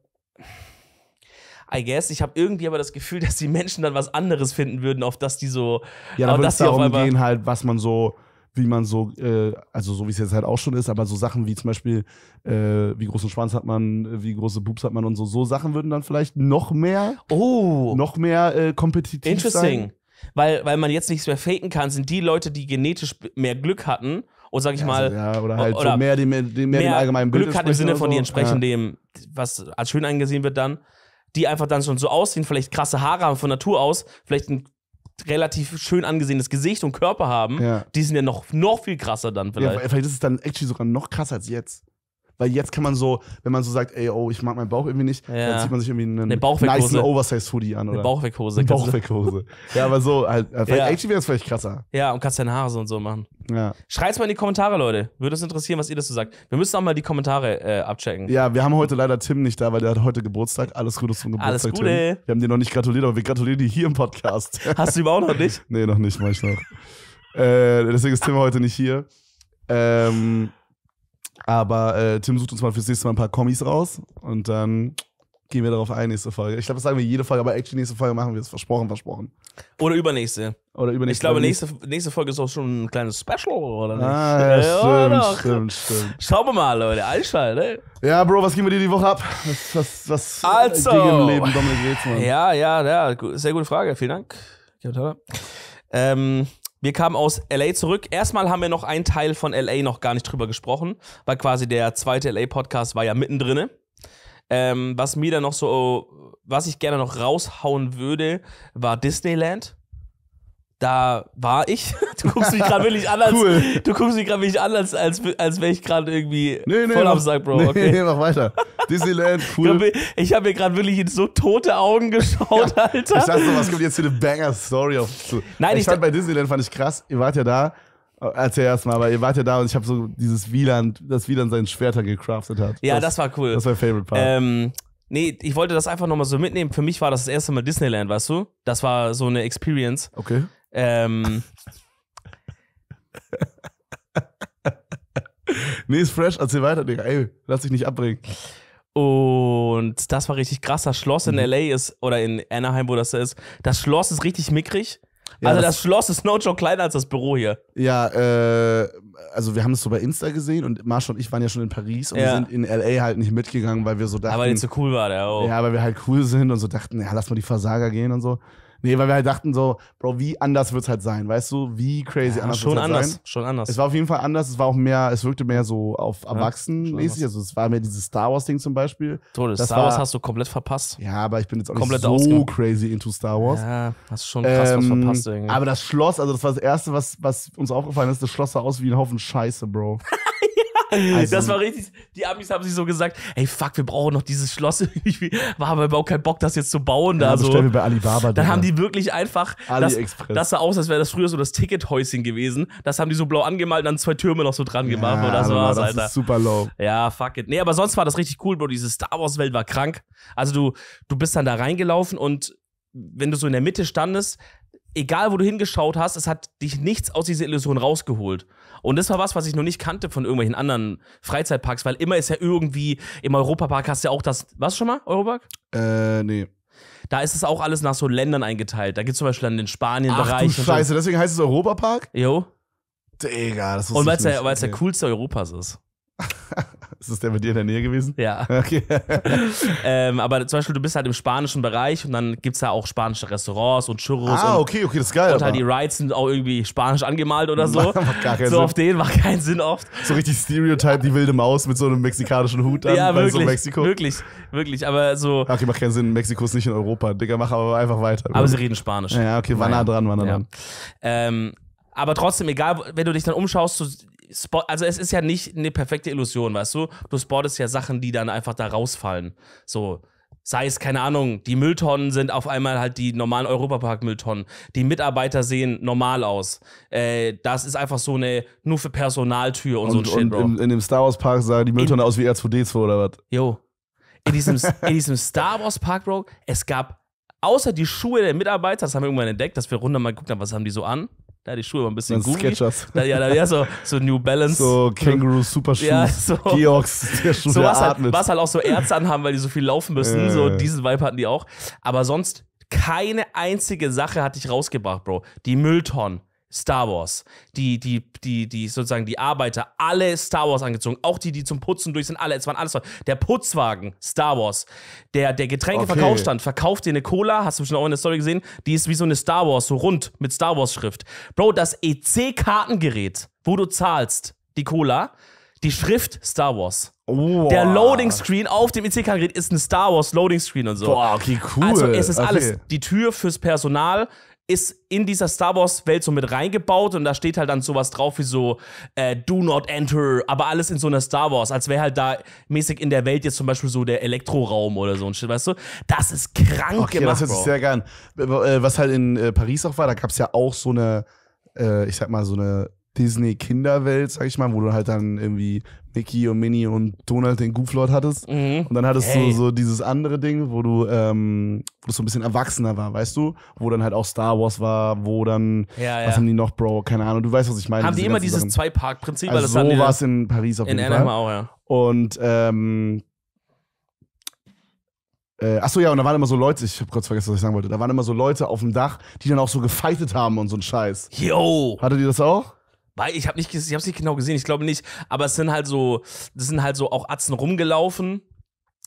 I guess. Ich habe irgendwie aber das Gefühl, dass die Menschen dann was anderes finden würden, auf das die so. Ja, da würde es darum gehen, halt, was man so, wie man so, äh, also so wie es jetzt halt auch schon ist, aber so Sachen wie zum Beispiel, äh, wie großen Schwanz hat man, äh, wie große Boobs hat man und so, so Sachen würden dann vielleicht noch mehr, oh, noch mehr äh, kompetitiv Interesting. sein. Interesting. Weil, weil man jetzt nichts mehr faken kann, sind die Leute, die genetisch mehr Glück hatten, und sag ich ja, mal. Also, ja, oder halt oder so mehr dem, dem, mehr, mehr dem allgemeinen Bild. Glück hat im Sinne von so. die entsprechend dem, was als schön angesehen wird dann, die einfach dann schon so aussehen, vielleicht krasse Haare haben von Natur aus, vielleicht ein relativ schön angesehenes Gesicht und Körper haben, ja. die sind ja noch, noch viel krasser dann vielleicht. Ja, vielleicht ist es dann actually sogar noch krasser als jetzt. Weil jetzt kann man so, wenn man so sagt, ey, oh, ich mag meinen Bauch irgendwie nicht, ja. dann zieht man sich irgendwie einen eine nice Oversize-Hoodie an. Oder? Eine Bauchweckhose. Eine Bauchweckhose. ja, aber so, halt, äh, ja. actually wäre das vielleicht krasser. Ja, und kannst deine Haare so und so machen. Ja. Schreibt's mal in die Kommentare, Leute. Würde es interessieren, was ihr dazu sagt. Wir müssen auch mal die Kommentare äh, abchecken. Ja, wir haben heute leider Tim nicht da, weil der hat heute Geburtstag. Alles Gute zum Geburtstag, Alles Gute. Tim. Wir haben dir noch nicht gratuliert, aber wir gratulieren dir hier im Podcast. Hast du ihm auch noch nicht? nee, noch nicht, manchmal. äh, deswegen ist Tim heute nicht hier. Ähm aber äh, Tim sucht uns mal fürs nächste Mal ein paar Kommis raus und dann gehen wir darauf ein, nächste Folge. Ich glaube, das sagen wir jede Folge, aber actually nächste Folge machen wir es. Versprochen, versprochen. Oder übernächste. Oder übernächste. Ich glaube, nächste, nächste Folge ist auch schon ein kleines Special, oder nicht? Ah, ja, stimmt, ja, stimmt, stimmt. Schauen wir mal, Leute. Einschalten, ne? ey. Ja, Bro, was gehen wir dir die Woche ab? Was, was, was also. ging im Leben Dominik Rezmann? Ja, ja, ja. Sehr gute Frage. Vielen Dank. Ähm, wir kamen aus LA zurück. Erstmal haben wir noch einen Teil von LA noch gar nicht drüber gesprochen, weil quasi der zweite LA-Podcast war ja mittendrin. Ähm, was mir dann noch so, was ich gerne noch raushauen würde, war Disneyland da war ich. Du guckst mich gerade wirklich an, als, cool. du guckst mich wirklich an, als, als, als wäre ich gerade irgendwie nee, nee, voll am Sack, Bro. Nee, okay. nee, mach weiter. Disneyland, cool. Ich habe mir gerade wirklich in so tote Augen geschaut, ja. Alter. Ich dachte so, was kommt jetzt für eine Banger-Story auf zu? Nein, ich, ich fand bei Disneyland, fand ich krass, ihr wart ja da. Erzähl erstmal, aber ihr wart ja da und ich habe so dieses Wieland, das Wieland sein Schwerter gecraftet hat. Ja, das, das war cool. Das war mein Favorite Part. Ähm, Nee, ich wollte das einfach nochmal so mitnehmen. Für mich war das das erste Mal Disneyland, weißt du? Das war so eine Experience. Okay. Ähm, nee, ist fresh, erzähl weiter, Digga. Ey, lass dich nicht abbringen. Und das war richtig krass. Das Schloss in mhm. LA ist, oder in Anaheim, wo das da ist, das Schloss ist richtig mickrig. Ja, also das, das, Schloss ist no joke kleiner als das Büro hier. Ja, äh, also wir haben es so bei Insta gesehen und Marsch und ich waren ja schon in Paris und ja. sind in L.A. halt nicht mitgegangen, weil wir so dachten. Aber den so cool war der auch. Ja, weil wir halt cool sind und so dachten, ja, lass mal die Versager gehen und so. Nee, weil wir halt dachten so, Bro, wie anders wird es halt sein, weißt du? Wie crazy ja, anders schon wird's halt anders, sein. Schon anders. Es war auf jeden Fall anders, es war auch mehr, es wirkte mehr so auf Erwachsenenmäßig. Ja, also es war mehr dieses Star Wars-Ding zum Beispiel. Todes, Star war, Wars hast du komplett verpasst. Ja, aber ich bin jetzt auch komplett nicht so ausgegangen. crazy into Star Wars. Ja, hast schon krass ähm, was verpasst irgendwie. Aber das Schloss, also das war das Erste, was, was uns aufgefallen ist, das Schloss sah aus wie ein Haufen Scheiße, Bro. Also. Das war richtig. Die Amis haben sich so gesagt: Ey, fuck, wir brauchen noch dieses Schloss. Ich war aber überhaupt keinen Bock, das jetzt zu bauen. Ja, da so. stellen wir bei Alibaba. Dann haben die wirklich einfach. AliExpress. Das, das sah aus, als wäre das früher so das Tickethäuschen gewesen. Das haben die so blau angemalt und dann zwei Türme noch so dran gemacht. Ja, und das war's, das Alter. Ist super low. Ja, fuck it. Nee, aber sonst war das richtig cool, Bro. Diese Star Wars-Welt war krank. Also, du, du bist dann da reingelaufen und wenn du so in der Mitte standest, egal wo du hingeschaut hast, es hat dich nichts aus dieser Illusion rausgeholt. Und das war was, was ich noch nicht kannte von irgendwelchen anderen Freizeitparks, weil immer ist ja irgendwie, im Europapark hast du ja auch das, was schon mal, Europark? Äh, nee. Da ist es auch alles nach so Ländern eingeteilt. Da gibt es zum Beispiel dann den Spanien-Bereich. Ach du Scheiße, so. deswegen heißt es Europapark? Jo. Digga, das ist Und weil es ja, okay. der coolste Europas ist. Ist das der bei dir in der Nähe gewesen? Ja. Okay. ähm, aber zum Beispiel, du bist halt im spanischen Bereich und dann gibt es da auch spanische Restaurants und Churros. Ah, und, okay, okay, das ist geil. Und halt aber. halt die Rides sind auch irgendwie spanisch angemalt oder so. macht gar keinen so Sinn. auf den macht keinen Sinn oft. So richtig Stereotype, die wilde Maus mit so einem mexikanischen Hut an. Ja, wirklich, so Mexiko. wirklich, wirklich, aber so. Okay, macht keinen Sinn, Mexiko ist nicht in Europa. Digga, mach aber einfach weiter. Aber sie reden Spanisch. Ja, okay, war nah dran, war nah ja. dran. Ähm, aber trotzdem, egal, wenn du dich dann umschaust, Spot, also es ist ja nicht eine perfekte Illusion, weißt du? Du sportest ja Sachen, die dann einfach da rausfallen. So, sei es, keine Ahnung, die Mülltonnen sind auf einmal halt die normalen Europapark-Mülltonnen. Die Mitarbeiter sehen normal aus. Äh, das ist einfach so eine nur für Personaltür und, und so ein Shit, und Bro. In, in, dem Star Wars Park sahen die Mülltonnen aus wie R2D2 oder was? Jo. In diesem, in diesem Star Wars Park, Bro, es gab außer die Schuhe der Mitarbeiter, das haben wir irgendwann entdeckt, dass wir runter mal geguckt haben, was haben die so an da die Schuhe mal ein bisschen gut. Sketchers. ja, da, ja so, so New Balance. So Kangaroo Super Ja, so, Georgs, der Schuh, so der was, halt, atmet. Halt, was halt auch so Ärzte anhaben, weil die so viel laufen müssen. Äh. So diesen Vibe hatten die auch. Aber sonst keine einzige Sache hatte ich rausgebracht, Bro. Die Mülltonnen. Star Wars. Die, die, die, die, sozusagen die Arbeiter, alle Star Wars angezogen. Auch die, die zum Putzen durch sind, alle. Es waren alles. Der Putzwagen, Star Wars. Der, der Getränkeverkaufsstand, okay. verkauft dir eine Cola, hast du schon auch in der Story gesehen, die ist wie so eine Star Wars, so rund mit Star Wars-Schrift. Bro, das EC-Kartengerät, wo du zahlst, die Cola, die Schrift Star Wars. Oh. Der Loading Screen auf dem EC-Kartengerät ist ein Star Wars Loading Screen und so. Boah, okay, cool. Also es ist okay. alles die Tür fürs Personal, ist in dieser Star Wars Welt so mit reingebaut und da steht halt dann sowas drauf wie so äh, Do not enter, aber alles in so einer Star Wars, als wäre halt da mäßig in der Welt jetzt zum Beispiel so der Elektroraum oder so ein Shit, weißt du? Das ist krank okay, gemacht. Das hört sich sehr gern. Äh, äh, was halt in äh, Paris auch war, da gab es ja auch so eine, äh, ich sag mal, so eine Disney-Kinderwelt, sag ich mal, wo du halt dann irgendwie Mickey und Minnie und Donald den Gooflord hattest. Mhm. Und dann hattest hey. du so dieses andere Ding, wo du, ähm, wo das so ein bisschen erwachsener war, weißt du? Wo dann halt auch Star Wars war, wo dann, ja, ja. was haben die noch, Bro? Keine Ahnung, du weißt, was ich meine. Haben die immer dieses Zwei-Park-Prinzip? Also so war es in Paris auf jeden in Fall. In auch, ja. Und, ähm, äh, achso, ja, und da waren immer so Leute, ich habe kurz vergessen, was ich sagen wollte. Da waren immer so Leute auf dem Dach, die dann auch so gefeitet haben und so ein Scheiß. Yo! Hattet ihr das auch? Weil ich habe nicht, ich hab's nicht genau gesehen, ich glaube nicht. Aber es sind halt so, das sind halt so auch Atzen rumgelaufen.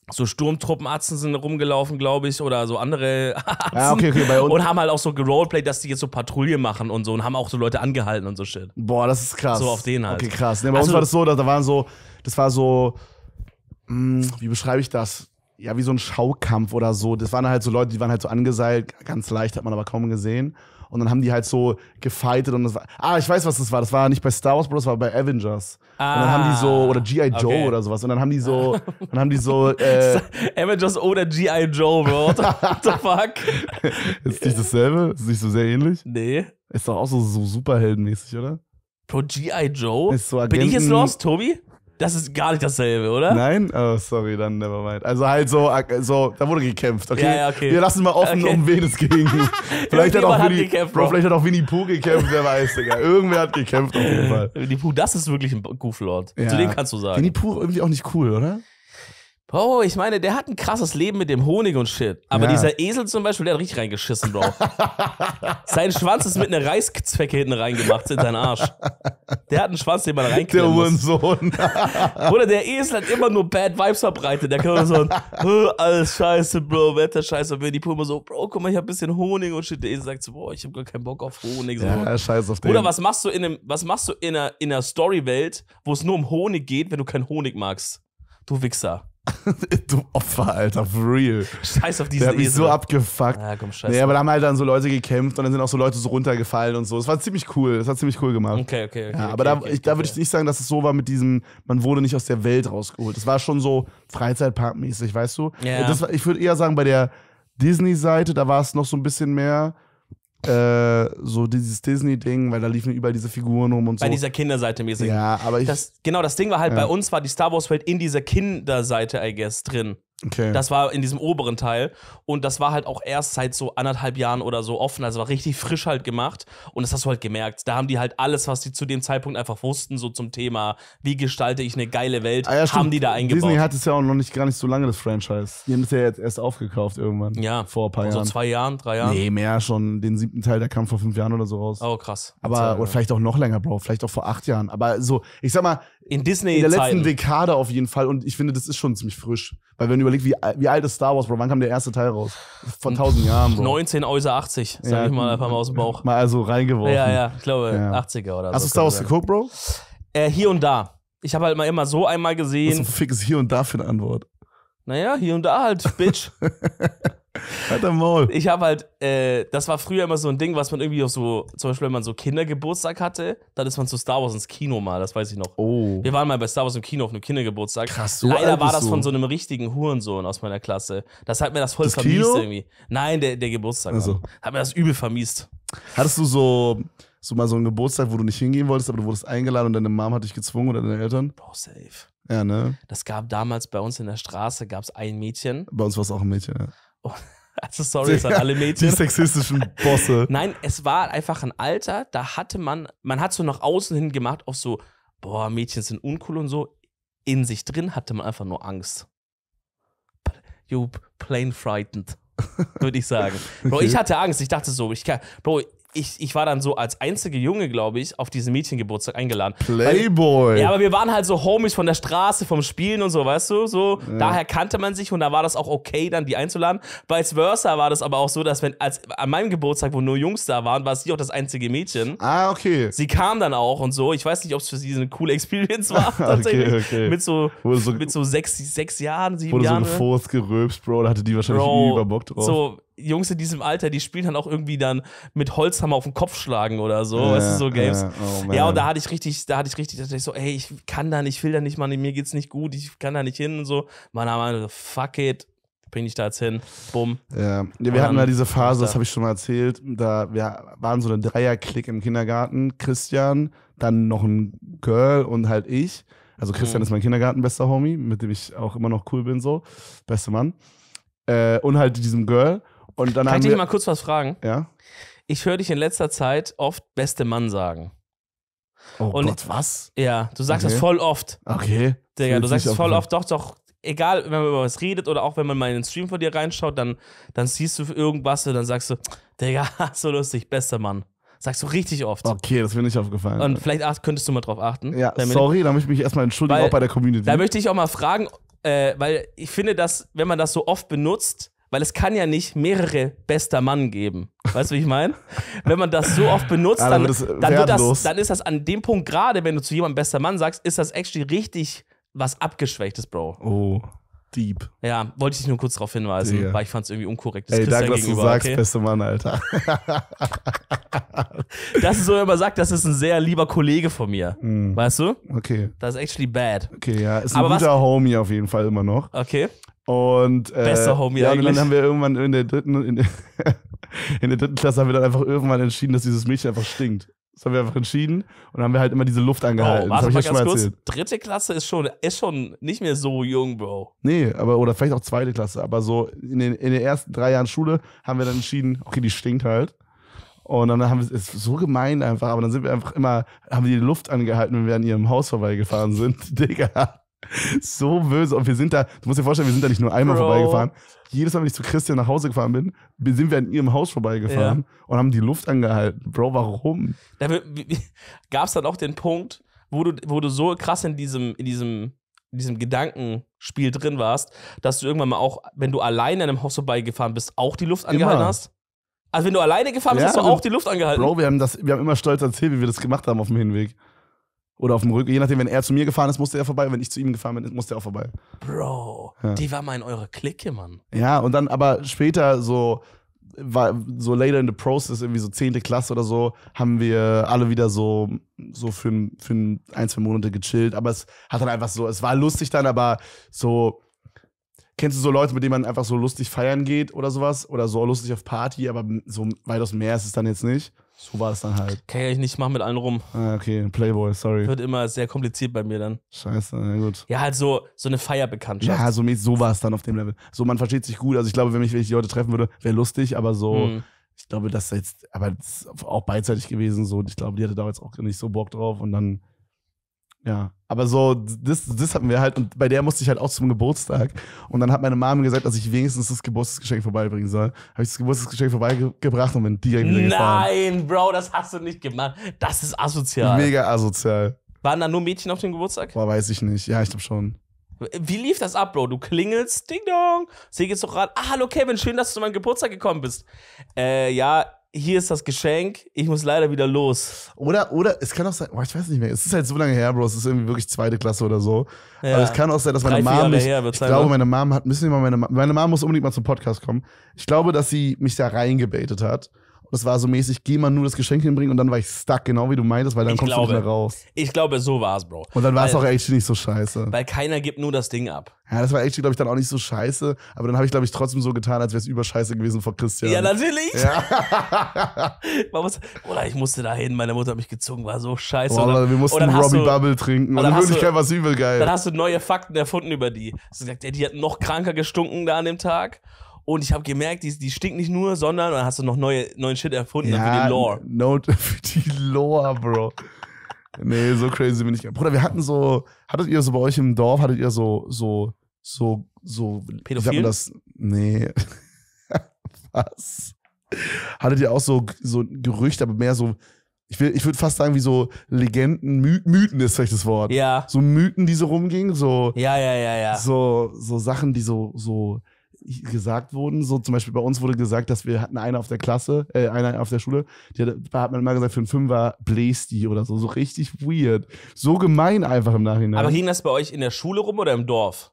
So Sturmtruppenatzen sind rumgelaufen, glaube ich, oder so andere ah, Atzen. Ja, okay, okay, bei uns. Und haben halt auch so geroleplayt, dass die jetzt so Patrouille machen und so und haben auch so Leute angehalten und so Shit. Boah, das ist krass. So auf den halt. Okay, krass. Nee, bei also, uns war das so, dass da waren so, das war so, mh, hm, wie beschreibe ich das? Ja, wie so ein Schaukampf oder so. Das waren halt so Leute, die waren halt so angeseilt, ganz leicht, hat man aber kaum gesehen. Und dann haben die halt so gefightet und das war. Ah, ich weiß, was das war. Das war nicht bei Star Wars Bros, das war bei Avengers. Ah, und dann haben die so, ah, oder G.I. Joe okay. oder sowas. Und dann haben die so, dann haben die so. Äh, Avengers oder G.I. Joe, Bro. What the fuck? Ist nicht dasselbe? Ist nicht so sehr ähnlich? Nee. Ist doch auch so, so superheldenmäßig, oder? Pro G.I. Joe? Ist so Agenten, Bin ich jetzt los, Tobi? Das ist gar nicht dasselbe, oder? Nein? Oh, sorry, dann nevermind. Also halt so, so da wurde gekämpft, okay? Ja, ja, okay. Wir lassen mal offen, okay. um wen es ging. vielleicht, hat auch Winnie, gekämpft, Bro, vielleicht hat auch Winnie Pooh gekämpft, wer weiß, Digga. Irgendwer hat gekämpft auf jeden Fall. Winnie Pooh, das ist wirklich ein Goof-Lord. Ja. Zu dem kannst du sagen. Winnie Pooh irgendwie auch nicht cool, oder? Bro, ich meine, der hat ein krasses Leben mit dem Honig und Shit. Aber ja. dieser Esel zum Beispiel, der hat richtig reingeschissen, Bro. Sein Schwanz ist mit einer Reißzwecke hinten reingemacht, in seinen Arsch. Der hat einen Schwanz, den man reinklemmen Der Hurensohn. Oder der Esel hat immer nur Bad Vibes verbreitet. Der kann immer so, oh, alles scheiße, Bro, Wetter scheiße. Und wenn die Puma so, Bro, guck mal, ich hab ein bisschen Honig und Shit. Der Esel sagt so, Bro, ich hab gar keinen Bock auf Honig. So. Ja, scheiß auf den. Oder was machst du in, einem, was machst du in einer, in einer Story-Welt, wo es nur um Honig geht, wenn du keinen Honig magst? Du Wichser. du Opfer, Alter, for real. Scheiß auf diesen Der hat mich Esel. so abgefuckt. Ja, ah, komm, scheiße. Nee, aber da haben halt dann so Leute gekämpft und dann sind auch so Leute so runtergefallen und so. Es war ziemlich cool. Es hat ziemlich cool gemacht. Okay, okay, okay. Ja, aber okay, da, okay, ich, da würde ich nicht sagen, dass es so war mit diesem, man wurde nicht aus der Welt rausgeholt. Das war schon so Freizeitparkmäßig, weißt du? Ja. Yeah. ich würde eher sagen, bei der Disney-Seite, da war es noch so ein bisschen mehr äh, so dieses Disney-Ding, weil da liefen überall diese Figuren rum und so. Bei dieser Kinderseite mäßig. Ja, aber ich. Das, genau, das Ding war halt, ja. bei uns war die Star Wars-Welt in dieser Kinderseite, I guess, drin. Okay. Das war in diesem oberen Teil. Und das war halt auch erst seit so anderthalb Jahren oder so offen. Also war richtig frisch halt gemacht. Und das hast du halt gemerkt. Da haben die halt alles, was die zu dem Zeitpunkt einfach wussten, so zum Thema, wie gestalte ich eine geile Welt, ah, ja, haben die da eingebaut. Disney hat es ja auch noch nicht, gar nicht so lange, das Franchise. Die haben es ja jetzt erst aufgekauft irgendwann. Ja. Vor ein paar Jahren. So zwei Jahren, drei Jahren. Nee, mehr schon. Den siebten Teil, der kam vor fünf Jahren oder so raus. Oh, krass. Aber, oder vielleicht auch noch länger, Bro. Vielleicht auch vor acht Jahren. Aber so, ich sag mal, in Disney in der letzten Dekade auf jeden Fall und ich finde, das ist schon ziemlich frisch, weil wenn du überlegst, wie, wie alt ist Star Wars, Bro, wann kam der erste Teil raus? Vor 1000 Jahren, Bro. 19 außer 80, sag ja, ich mal einfach mal aus dem Bauch. Mal also reingeworfen. Ja, ja, ich glaube ja. 80er oder so. Hast du Star Wars geguckt, Bro? Äh, hier und da. Ich habe halt mal immer so einmal gesehen. Was ist ein Fick hier und da für eine Antwort? Naja, hier und da halt, Bitch. Hat er Maul. Ich habe halt, äh, das war früher immer so ein Ding, was man irgendwie auch so, zum Beispiel, wenn man so Kindergeburtstag hatte, dann ist man zu Star Wars ins Kino mal, das weiß ich noch. Oh. Wir waren mal bei Star Wars im Kino auf einem Kindergeburtstag. Krass, so Leider war das so. von so einem richtigen Hurensohn aus meiner Klasse. Das hat mir das voll das vermiest Kino? irgendwie. Nein, der, der Geburtstag. Also. Hat mir das übel vermiest. Hattest du so, so mal so einen Geburtstag, wo du nicht hingehen wolltest, aber du wurdest eingeladen und deine Mom hat dich gezwungen oder deine Eltern? Bro, safe. Ja, ne? Das gab damals bei uns in der Straße, gab es ein Mädchen. Bei uns war es auch ein Mädchen, ja. also sorry, es an alle Mädchen. Die sexistischen Bosse. Nein, es war einfach ein Alter, da hatte man, man hat so nach außen hin gemacht, auch so, boah, Mädchen sind uncool und so. In sich drin hatte man einfach nur Angst. You plain frightened, würde ich sagen. Bro, okay. ich hatte Angst. Ich dachte so, ich kann, Bro, ich, ich war dann so als einziger Junge, glaube ich, auf diesen Mädchengeburtstag eingeladen. Playboy! Weil, ja, aber wir waren halt so homies von der Straße, vom Spielen und so, weißt du? So, ja. daher kannte man sich und da war das auch okay, dann die einzuladen. Vice versa war das aber auch so, dass wenn als an meinem Geburtstag, wo nur Jungs da waren, war sie auch das einzige Mädchen. Ah, okay. Sie kam dann auch und so. Ich weiß nicht, ob es für sie eine coole Experience war, tatsächlich. okay, okay. Mit so, so mit so sechs, sechs Jahren, sieben Jahren. Wurde so Jahre. eine Force gerülpst, Bro, da hatte die wahrscheinlich Bro, über Bock drauf. So, Jungs in diesem Alter, die spielen dann auch irgendwie dann mit Holzhammer auf den Kopf schlagen oder so, yeah, weißt du, so Games. Yeah, oh ja, und da hatte ich richtig, da hatte ich richtig, da dachte ich so, ey, ich kann da nicht, ich will da nicht, Mann, mir geht's nicht gut, ich kann da nicht hin und so. Mann, Mann, fuck it, bring dich da jetzt hin, bumm. Ja, wir hatten ja diese Phase, das habe ich schon mal erzählt, da wir waren so eine Dreierklick im Kindergarten, Christian, dann noch ein Girl und halt ich. Also Christian mhm. ist mein Kindergartenbester Homie, mit dem ich auch immer noch cool bin so, beste Mann. Äh, und halt diesem Girl. Und dann Kann ich dich wir, mal kurz was fragen? Ja. Ich höre dich in letzter Zeit oft beste Mann sagen. Oh und Gott, was? Ja, du sagst okay. das voll oft. Okay. Digga, du sagst das voll oft, doch, doch. Egal, wenn man über was redet oder auch wenn man mal in den Stream von dir reinschaut, dann, dann siehst du irgendwas und dann sagst du, Digga, so lustig, bester Mann. Sagst du richtig oft. Okay, das ist mir nicht aufgefallen. Und vielleicht ach, könntest du mal drauf achten. Ja, sorry, da möchte ich mich erstmal entschuldigen, weil, auch bei der Community. Da möchte ich auch mal fragen, äh, weil ich finde, dass, wenn man das so oft benutzt, weil es kann ja nicht mehrere bester Mann geben. Weißt du, wie ich meine? Wenn man das so oft benutzt, also dann, dann, wird das, dann ist das an dem Punkt gerade, wenn du zu jemandem bester Mann sagst, ist das actually richtig was Abgeschwächtes, Bro. Oh. Deep. Ja, wollte ich dich nur kurz darauf hinweisen, yeah. weil ich fand es irgendwie unkorrekt. Das Ey, danke, dass du sagst, okay? beste Mann, Alter. das ist so, wenn man sagt, das ist ein sehr lieber Kollege von mir. Mm. Weißt du? Okay. Das ist actually bad. Okay, ja, ist ein Aber guter was, Homie auf jeden Fall immer noch. Okay. Und, äh, Besser Homie ja, und dann haben wir irgendwann in der dritten, in, in, der dritten Klasse haben wir dann einfach irgendwann entschieden, dass dieses Milch einfach stinkt. Das haben wir einfach entschieden und haben wir halt immer diese Luft angehalten. Oh, warte das mal ganz kurz. Dritte Klasse ist schon, ist schon nicht mehr so jung, Bro. Nee, aber oder vielleicht auch zweite Klasse. Aber so in den, in den ersten drei Jahren Schule haben wir dann entschieden, okay, die stinkt halt. Und dann haben wir es so gemein einfach, aber dann sind wir einfach immer, haben wir die Luft angehalten, wenn wir an ihrem Haus vorbeigefahren sind. Digga so böse. Und wir sind da, du musst dir vorstellen, wir sind da nicht nur einmal Bro. vorbeigefahren. Jedes Mal, wenn ich zu Christian nach Hause gefahren bin, sind wir an ihrem Haus vorbeigefahren ja. und haben die Luft angehalten. Bro, warum? Gab es dann auch den Punkt, wo du, wo du so krass in diesem, in diesem, in diesem Gedankenspiel drin warst, dass du irgendwann mal auch, wenn du alleine an einem Haus vorbeigefahren bist, auch die Luft angehalten immer. hast? Also wenn du alleine gefahren bist, ja, hast du auch die Luft angehalten. Bro, wir haben das, wir haben immer stolz erzählt, wie wir das gemacht haben auf dem Hinweg. Oder auf dem Rücken, je nachdem, wenn er zu mir gefahren ist, musste er vorbei. Wenn ich zu ihm gefahren bin, musste er auch vorbei. Bro, ja. die war mal in eurer Clique, Mann. Ja, und dann aber später so, war, so later in the process, irgendwie so 10. Klasse oder so, haben wir alle wieder so, so für, für ein, zwei Monate gechillt. Aber es hat dann einfach so, es war lustig dann, aber so, kennst du so Leute, mit denen man einfach so lustig feiern geht oder sowas? Oder so lustig auf Party, aber so weitaus mehr ist es dann jetzt nicht. So war es dann halt. Kann ich nicht machen mit allen rum. Ah, okay, Playboy, sorry. Wird immer sehr kompliziert bei mir dann. Scheiße, na gut. Ja, halt so, so eine Feierbekanntschaft. Ja, so, so war es dann auf dem Level. So, man versteht sich gut. Also ich glaube, wenn, mich, wenn ich die Leute treffen würde, wäre lustig, aber so, mhm. ich glaube, das ist jetzt, aber das ist auch beidseitig gewesen. So, ich glaube, die hatte da jetzt auch nicht so Bock drauf und dann ja. Aber so, das, das hatten wir halt, und bei der musste ich halt auch zum Geburtstag. Und dann hat meine Mama gesagt, dass ich wenigstens das Geburtstagsgeschenk vorbeibringen soll. Habe ich das Geburtstagsgeschenk vorbeigebracht und bin direkt wieder Nein, gefahren. Nein, Bro, das hast du nicht gemacht. Das ist asozial. Mega asozial. Waren da nur Mädchen auf dem Geburtstag? Boah, weiß ich nicht. Ja, ich glaube schon. Wie lief das ab, Bro? Du klingelst, ding dong. Sie geht's doch ran. Ah, hallo Kevin, schön, dass du zu meinem Geburtstag gekommen bist. Äh, ja, hier ist das Geschenk, ich muss leider wieder los. Oder, oder es kann auch sein, boah, ich weiß nicht mehr, es ist halt so lange her, Bro, es ist irgendwie wirklich zweite Klasse oder so. Ja. Aber es kann auch sein, dass meine Drei, Mom mich, her, ich sein, glaube, ne? meine Mom hat, müssen wir mal, meine, meine Mom muss unbedingt mal zum Podcast kommen. Ich glaube, dass sie mich da reingebaitet hat. Das war so mäßig, geh mal nur das Geschenk hinbringen und dann war ich stuck, genau wie du meintest, weil dann ich kommst glaube, du nicht mehr raus. Ich glaube, so war es, Bro. Und dann war es auch echt nicht so scheiße. Weil keiner gibt nur das Ding ab. Ja, das war echt, glaube ich, dann auch nicht so scheiße, aber dann habe ich, glaube ich, trotzdem so getan, als wäre es überscheiße gewesen vor Christian. Ja, natürlich. Ja. muss, oder ich musste da hin, meine Mutter hat mich gezogen, war so scheiße. Boah, oder, wir mussten oder Robbie du, Bubble trinken und in Wirklichkeit war es übel geil. Dann hast du neue Fakten erfunden über die. Hast du gesagt, ja, die hat noch kranker gestunken da an dem Tag. Und ich habe gemerkt, die, die stinkt nicht nur, sondern dann hast du noch neue, neuen Shit erfunden ja, für die Lore. Note für die Lore, Bro. nee, so crazy bin ich. Bruder, wir hatten so, hattet ihr so bei euch im Dorf, hattet ihr so, so, so, so. Pädophilen? das? Nee. Was? Hattet ihr auch so, so Gerüchte, aber mehr so, ich, ich würde fast sagen, wie so Legenden, My Mythen ist vielleicht das Wort. Ja. So Mythen, die so rumgingen, so. Ja, ja, ja, ja. So, so Sachen, die so, so gesagt wurden. So zum Beispiel bei uns wurde gesagt, dass wir hatten eine auf der Klasse, äh, eine auf der Schule, die hat, hat man mal gesagt, für einen Fünfer bläst die oder so. So richtig weird. So gemein einfach im Nachhinein. Aber hing das bei euch in der Schule rum oder im Dorf?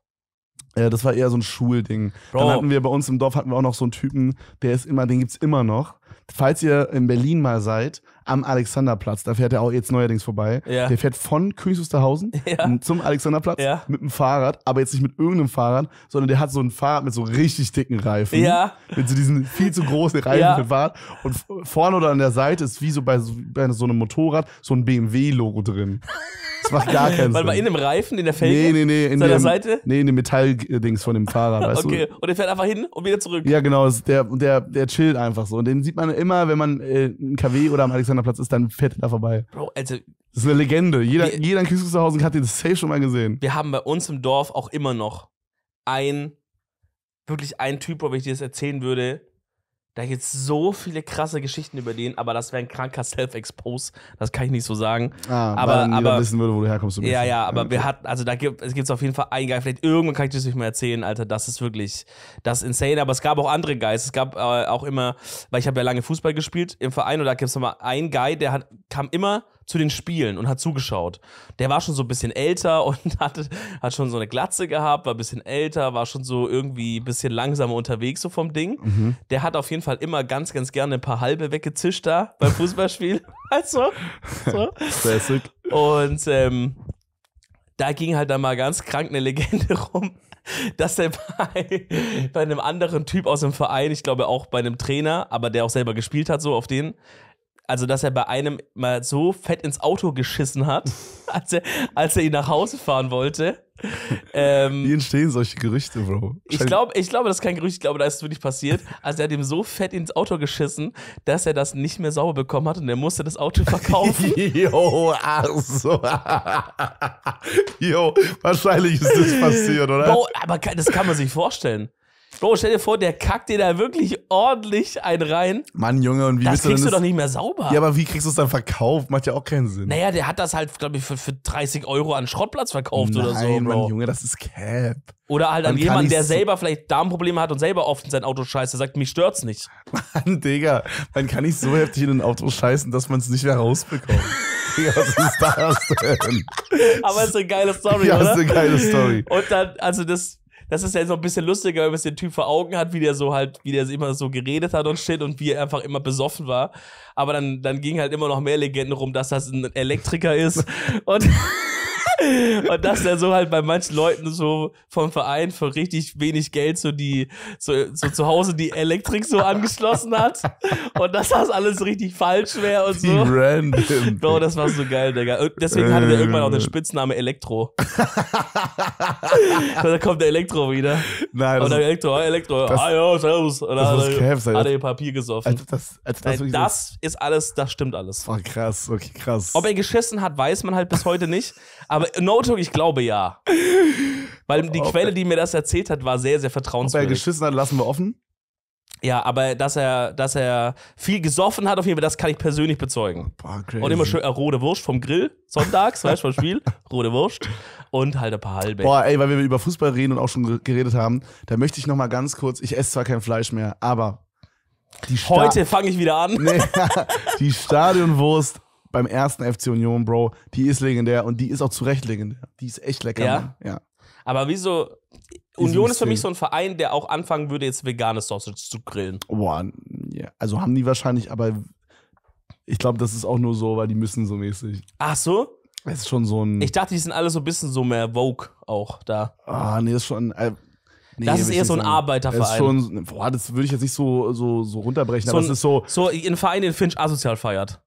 Ja, das war eher so ein Schulding. Bro. Dann hatten wir bei uns im Dorf hatten wir auch noch so einen Typen, der ist immer, den gibt's immer noch falls ihr in Berlin mal seid, am Alexanderplatz, da fährt er auch jetzt neuerdings vorbei. Ja. Der fährt von Königs ja. zum Alexanderplatz ja. mit dem Fahrrad, aber jetzt nicht mit irgendeinem Fahrrad, sondern der hat so ein Fahrrad mit so richtig dicken Reifen. Ja. Mit so diesen viel zu großen Reifen ja. für Fahrrad. Und vorne oder an der Seite ist wie so bei so, bei so einem Motorrad so ein BMW-Logo drin. Das macht gar keinen Sinn. Weil man in dem Reifen, in der Felge? Nee, nee, nee. In seiner dem, Seite? Nee, in dem Metalldings von dem Fahrrad, weißt okay. du? Und der fährt einfach hin und wieder zurück. Ja, genau. Der, der, der chillt einfach so. Und den sieht man immer, wenn man äh, im KW oder am Alexanderplatz ist, dann fährt er da vorbei. Bro, also. Das ist eine Legende. Jeder, wir, jeder in Kieskusterhausen hat den safe schon mal gesehen. Wir haben bei uns im Dorf auch immer noch ein, wirklich ein Typ, ob ich dir das erzählen würde, da gibt es so viele krasse Geschichten über den, aber das wäre ein kranker Self-Expose. Das kann ich nicht so sagen. Ah, aber, aber wissen würde, wo du herkommst. Du Ja, ja, aber okay. wir hatten, also da gibt es auf jeden Fall einen Geist. Vielleicht irgendwann kann ich das nicht mehr erzählen, Alter. Das ist wirklich, das ist insane. Aber es gab auch andere Guys. Es gab äh, auch immer, weil ich habe ja lange Fußball gespielt im Verein und da gibt es nochmal einen Guy, der hat, kam immer zu den Spielen und hat zugeschaut. Der war schon so ein bisschen älter und hatte, hat schon so eine Glatze gehabt, war ein bisschen älter, war schon so irgendwie ein bisschen langsamer unterwegs, so vom Ding. Mhm. Der hat auf jeden Fall immer ganz, ganz gerne ein paar halbe weggezischt da beim Fußballspiel. also, so. Und ähm, da ging halt dann mal ganz krank eine Legende rum, dass der bei, bei einem anderen Typ aus dem Verein, ich glaube auch bei einem Trainer, aber der auch selber gespielt hat, so auf den, also dass er bei einem mal so fett ins Auto geschissen hat, als er, als er ihn nach Hause fahren wollte. Ähm, Wie entstehen solche Gerüchte, Bro? Ich glaube, ich glaube, das ist kein Gerücht, ich glaube, da ist es wirklich passiert. Also er hat ihm so fett ins Auto geschissen, dass er das nicht mehr sauber bekommen hat und er musste das Auto verkaufen. jo, ach so. jo, wahrscheinlich ist das passiert, oder? Bro, aber das kann man sich vorstellen. Bro, stell dir vor, der kackt dir da wirklich ordentlich einen rein. Mann, Junge, und wie das bist du kriegst du doch nicht mehr sauber. Ja, aber wie kriegst du es dann verkauft? Macht ja auch keinen Sinn. Naja, der hat das halt, glaube ich, für, für 30 Euro an Schrottplatz verkauft Nein, oder so. Nein, Mann, Junge, das ist Cap. Oder halt Mann, an jemanden, der selber vielleicht Darmprobleme hat und selber oft in sein Auto scheißt, der sagt, mich stört's nicht. Mann, Digga, man kann nicht so heftig in ein Auto scheißen, dass man es nicht mehr rausbekommt. Digga, was ist das denn? Aber ist eine geile Story, ja, oder? Ja, ist eine geile Story. Und dann, also das das ist ja so ein bisschen lustiger, wenn man den Typ vor Augen hat, wie der so halt, wie der immer so geredet hat und shit und wie er einfach immer besoffen war. Aber dann, dann ging halt immer noch mehr Legenden rum, dass das ein Elektriker ist. und und dass er so halt bei manchen Leuten so vom Verein für richtig wenig Geld so die, so, so zu Hause die Elektrik so angeschlossen hat. Und dass das alles richtig falsch wäre und so. Wie random. Bro, das war so geil, Digga. Und deswegen hatte der irgendwann auch den Spitzname Elektro. da kommt der Elektro wieder. Nein. Und der Elektro, Elektro, das, ah ja, servus. Und das muss Kräf sein. Hat er Papier gesoffen. Alter, das, Alter, das, Nein, das ist alles, das stimmt alles. Oh, krass, okay, krass. Ob er geschissen hat, weiß man halt bis heute nicht. Aber no joke, ich glaube ja. Weil die Quelle, die mir das erzählt hat, war sehr, sehr Ob er geschissen hat, lassen wir offen. Ja, aber dass er, dass er viel gesoffen hat, auf jeden Fall, das kann ich persönlich bezeugen. Boah, crazy. Und immer schön äh, rote Wurst vom Grill, sonntags, weißt du, vom Spiel, rote Wurst und halt ein paar halbe. Boah, ey, weil wir über Fußball reden und auch schon geredet haben, da möchte ich nochmal ganz kurz, ich esse zwar kein Fleisch mehr, aber die Sta- Heute fange ich wieder an. Nee, die Stadionwurst beim ersten FC Union, Bro, die ist legendär und die ist auch zu Recht legendär. Die ist echt lecker. Ja. ja. Aber wieso? Union ist für mich so ein Verein, der auch anfangen würde, jetzt vegane Sausage zu grillen. Boah, yeah. also haben die wahrscheinlich, aber ich glaube, das ist auch nur so, weil die müssen so mäßig. Ach so? Das ist schon so ein. Ich dachte, die sind alle so ein bisschen so mehr Vogue auch da. Ah, nee, das ist schon. Äh, nee, das ist eher so ein sagen. Arbeiterverein. Das, ist schon, boah, das würde ich jetzt nicht so, so, so runterbrechen, so aber ein, es ist so. So ein Verein, den Finch asozial feiert.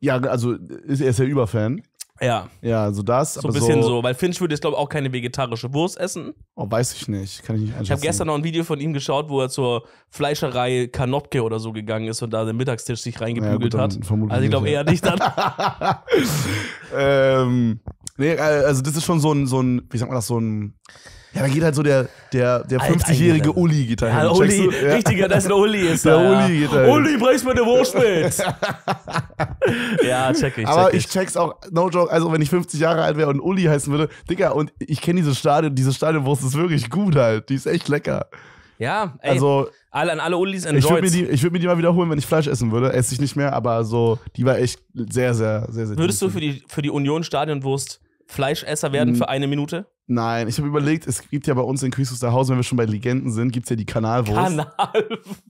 Ja, also ist, er ist ja Überfan. Ja. Ja, so also das. So ein bisschen so, so weil Finch würde jetzt, glaube ich, auch keine vegetarische Wurst essen. Oh, weiß ich nicht. Kann ich nicht einschätzen. Ich habe gestern noch ein Video von ihm geschaut, wo er zur Fleischerei Kanopke oder so gegangen ist und da den Mittagstisch sich reingebügelt ja, gut, hat. Also ich glaube eher nicht dann. ähm, nee, äh, also das ist schon so ein, so ein, wie sagt man das, so ein ja, da geht halt so der, der, der 50-jährige Uli geht da hin. Uli, ja. richtiger, dass ein Uli ist. Der da, Uli geht da hin. Uli, bringst mir eine Wurst mit. ja, check ich. Aber check ich. ich check's auch, no joke, also wenn ich 50 Jahre alt wäre und Uli heißen würde, Digga, und ich kenne dieses Stadion, diese Stadionwurst ist wirklich gut halt. Die ist echt lecker. Ja, ey, also alle, an alle Ullis enjoyed. Ich würde mir, die, würd mir die mal wiederholen, wenn ich Fleisch essen würde. Esse ich nicht mehr, aber so, die war echt sehr, sehr, sehr, sehr. Würdest du für die, für die Union Stadionwurst Fleischesser werden mhm. für eine Minute? Nein, ich habe überlegt, es gibt ja bei uns in Christus der Haus, wenn wir schon bei Legenden sind, gibt es ja die Kanalwurst. Kanalwurst.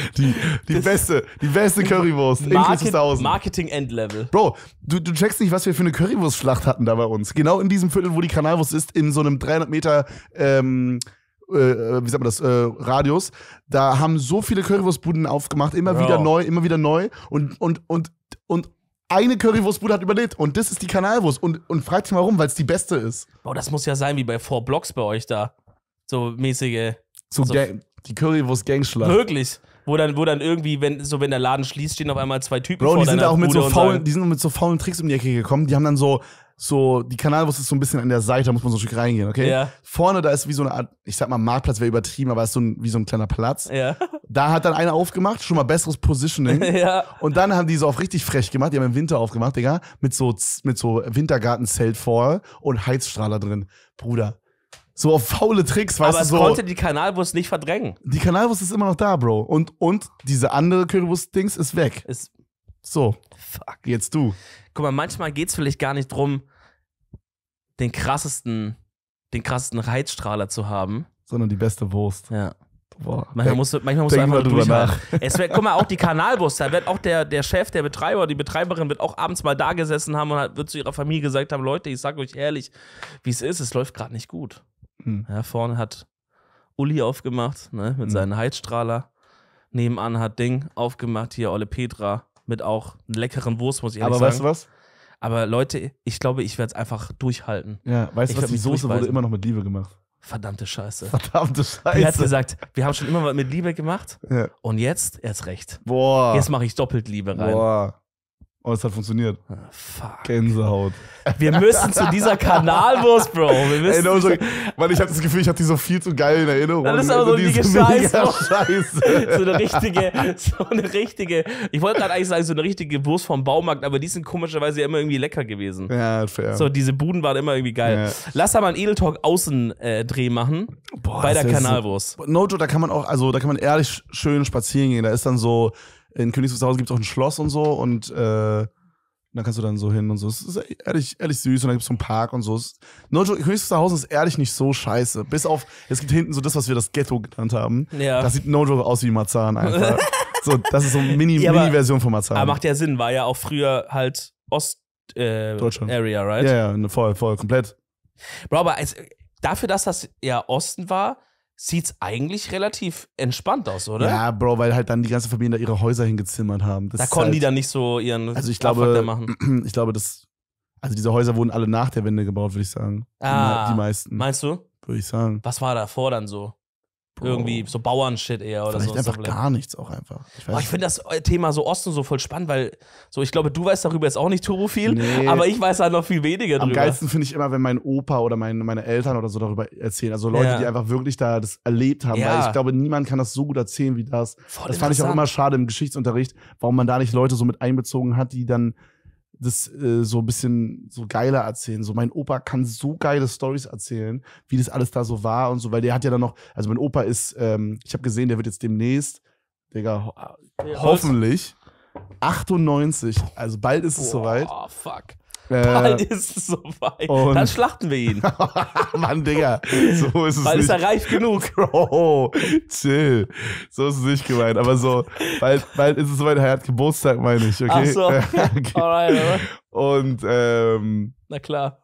die, die beste, die beste Currywurst Market, in Hause. Marketing Endlevel. Bro, du, du checkst nicht, was wir für eine Currywurstschlacht hatten da bei uns. Genau in diesem Viertel, wo die Kanalwurst ist, in so einem 300 Meter, ähm, äh, äh, wie sagt man das, äh, Radius. Da haben so viele Currywurstbuden aufgemacht, immer Bro. wieder neu, immer wieder neu. Und, und, und, und eine Currywurstbude hat überlebt und das ist die Kanalwurst. Und, und fragt sich mal rum, weil es die beste ist. Boah, das muss ja sein wie bei Four Blocks bei euch da. So mäßige. So also, Gang, die Currywurst-Gangschlacht. Wirklich. Wo dann, wo dann irgendwie, wenn, so wenn der Laden schließt, stehen auf einmal zwei Typen Bro, vor die sind auch mit so faulen, die sind mit so faulen Tricks um die Ecke gekommen. Die haben dann so so, die Kanalwurst ist so ein bisschen an der Seite, da muss man so ein Stück reingehen, okay? Ja. Vorne, da ist wie so eine Art, ich sag mal, Marktplatz wäre übertrieben, aber ist so ein, wie so ein kleiner Platz. Ja. Da hat dann einer aufgemacht, schon mal besseres Positioning. ja. Und dann haben die so auf richtig frech gemacht, die haben im Winter aufgemacht, Digga, mit so, mit so Wintergartenzelt vor und Heizstrahler drin. Bruder. So auf faule Tricks, weißt aber du so. Aber es konnte die Kanalwurst nicht verdrängen. Die Kanalwurst ist immer noch da, Bro. Und, und diese andere Currywurst-Dings ist weg. Ist so. Fuck. Jetzt du. Guck mal, manchmal geht es vielleicht gar nicht drum, den krassesten, den krassesten Reizstrahler zu haben. Sondern die beste Wurst. Ja. Boah, manchmal musst du, manchmal musst du einfach drüber nach. Es wird, guck mal, auch die Kanalwurst, da wird auch der, der Chef, der Betreiber, die Betreiberin wird auch abends mal da gesessen haben und hat, wird zu ihrer Familie gesagt haben: Leute, ich sag euch ehrlich, wie es ist, es läuft gerade nicht gut. Hm. Ja, vorne hat Uli aufgemacht, ne, mit hm. seinem Heizstrahler. Nebenan hat Ding aufgemacht, hier Olle Petra mit auch leckeren Wurst, muss ich ehrlich sagen. Aber weißt du was? Aber Leute, ich glaube, ich werde es einfach durchhalten. Ja, weißt du was? Die Soße wurde immer noch mit Liebe gemacht. Verdammte Scheiße. Verdammte Scheiße. Er hat gesagt, wir haben schon immer was mit Liebe gemacht. Ja. Und jetzt erst recht. Boah. Jetzt mache ich doppelt Liebe rein. Boah. Oh, es hat funktioniert. Ah, fuck. Gänsehaut. Wir müssen zu dieser Kanalwurst, Bro. Wir müssen Ey, no, weil ich hatte das Gefühl, ich hatte die so viel zu geil in Erinnerung. Das ist aber so eine Scheiße. Scheiße. so eine richtige, so eine richtige, ich wollte gerade eigentlich sagen, so eine richtige Wurst vom Baumarkt, aber die sind komischerweise immer irgendwie lecker gewesen. Ja, fair. So, diese Buden waren immer irgendwie geil. Ja. Lass da mal einen Edeltalk Außendreh äh, machen. Boah, bei der Kanalwurst. So, no, da kann man auch, also da kann man ehrlich schön spazieren gehen. Da ist dann so, in Königs gibt es auch ein Schloss und so und äh, dann kannst du dann so hin und so. Es ist ehrlich, ehrlich süß und dann gibt es so einen Park und so. Ist, no joke, ist ehrlich nicht so scheiße. Bis auf, es gibt hinten so das, was wir das Ghetto genannt haben. Ja. Das sieht no joke aus wie Marzahn einfach. so, das ist so eine Mini, ja, Mini-Version von Marzahn. Aber macht ja Sinn, war ja auch früher halt Ost. Äh, Area, right? Ja, ja, ne, voll, voll, komplett. Bro, aber als, dafür, dass das ja Osten war, sieht's eigentlich relativ entspannt aus, oder? Ja, Bro, weil halt dann die ganze Familie da ihre Häuser hingezimmert haben. Das da konnten halt, die dann nicht so ihren also ich glaube, machen. Ich glaube, das also diese Häuser wurden alle nach der Wende gebaut, würde ich sagen. Ah, die meisten. Meinst du? Würde ich sagen. Was war davor dann so? Bro. Irgendwie so Bauernshit eher oder Vielleicht so. einfach gar nichts auch einfach. Ich, oh, ich finde das äh, Thema so Osten so voll spannend, weil so ich glaube, du weißt darüber jetzt auch nicht turbo viel, nee. aber ich weiß halt noch viel weniger Am drüber. Am geilsten finde ich immer, wenn mein Opa oder mein, meine Eltern oder so darüber erzählen. Also Leute, ja. die einfach wirklich da das erlebt haben. Ja. Weil ich glaube, niemand kann das so gut erzählen wie das. Voll das fand ich auch immer schade im Geschichtsunterricht, warum man da nicht Leute so mit einbezogen hat, die dann das äh, so ein bisschen so geiler erzählen. So, mein Opa kann so geile Stories erzählen, wie das alles da so war und so, weil der hat ja dann noch, also mein Opa ist, ähm, ich habe gesehen, der wird jetzt demnächst, Digga, ho hoffentlich 98, also bald ist es Boah, soweit. Oh, fuck. Bald äh, ist es soweit. Dann schlachten wir ihn. Mann, Digga, so ist es Bald nicht. ist er reif genug. Bro, chill. So ist es nicht gemeint. Aber so, bald, bald ist es soweit, er hat Geburtstag, meine ich, okay? Ach so. okay. Alright, alright. Und, ähm... Na klar.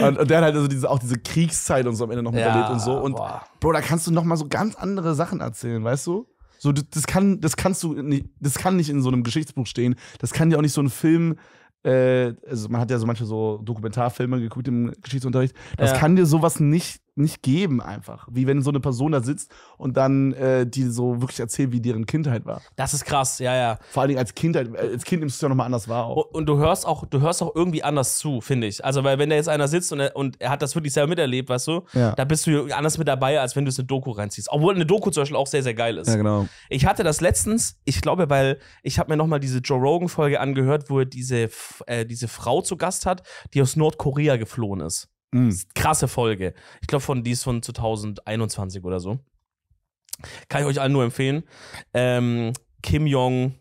und, und, der hat halt also diese, auch diese Kriegszeit und so am Ende noch miterlebt ja, und so. Und boah. Bro, da kannst du noch mal so ganz andere Sachen erzählen, weißt du? So, das, kann, das kannst du nicht, das kann nicht in so einem Geschichtsbuch stehen. Das kann dir auch nicht so ein Film äh, also man hat ja so manche so Dokumentarfilme geguckt im Geschichtsunterricht. Das ja. kann dir sowas nicht nicht geben einfach. Wie wenn so eine Person da sitzt und dann äh, die so wirklich erzählt, wie deren Kindheit war. Das ist krass, ja, ja. Vor allen Dingen als Kindheit, äh, als Kind nimmst du es ja nochmal anders wahr auch. Und, und, du hörst auch, du hörst auch irgendwie anders zu, finde ich. Also, weil wenn da jetzt einer sitzt und er, und er hat das wirklich selber miterlebt, weißt du, ja. da bist du anders mit dabei, als wenn du es eine Doku reinziehst. Obwohl eine Doku zum Beispiel auch sehr, sehr geil ist. Ja, genau. Ich hatte das letztens, ich glaube, weil ich habe mir nochmal diese Joe Rogan-Folge angehört, wo er diese, äh, diese Frau zu Gast hat, die aus Nordkorea geflohen ist. Mhm. Krasse Folge. Ich glaube, von die ist von 2021 oder so. Kann ich euch allen nur empfehlen. Ähm, Kim Jong.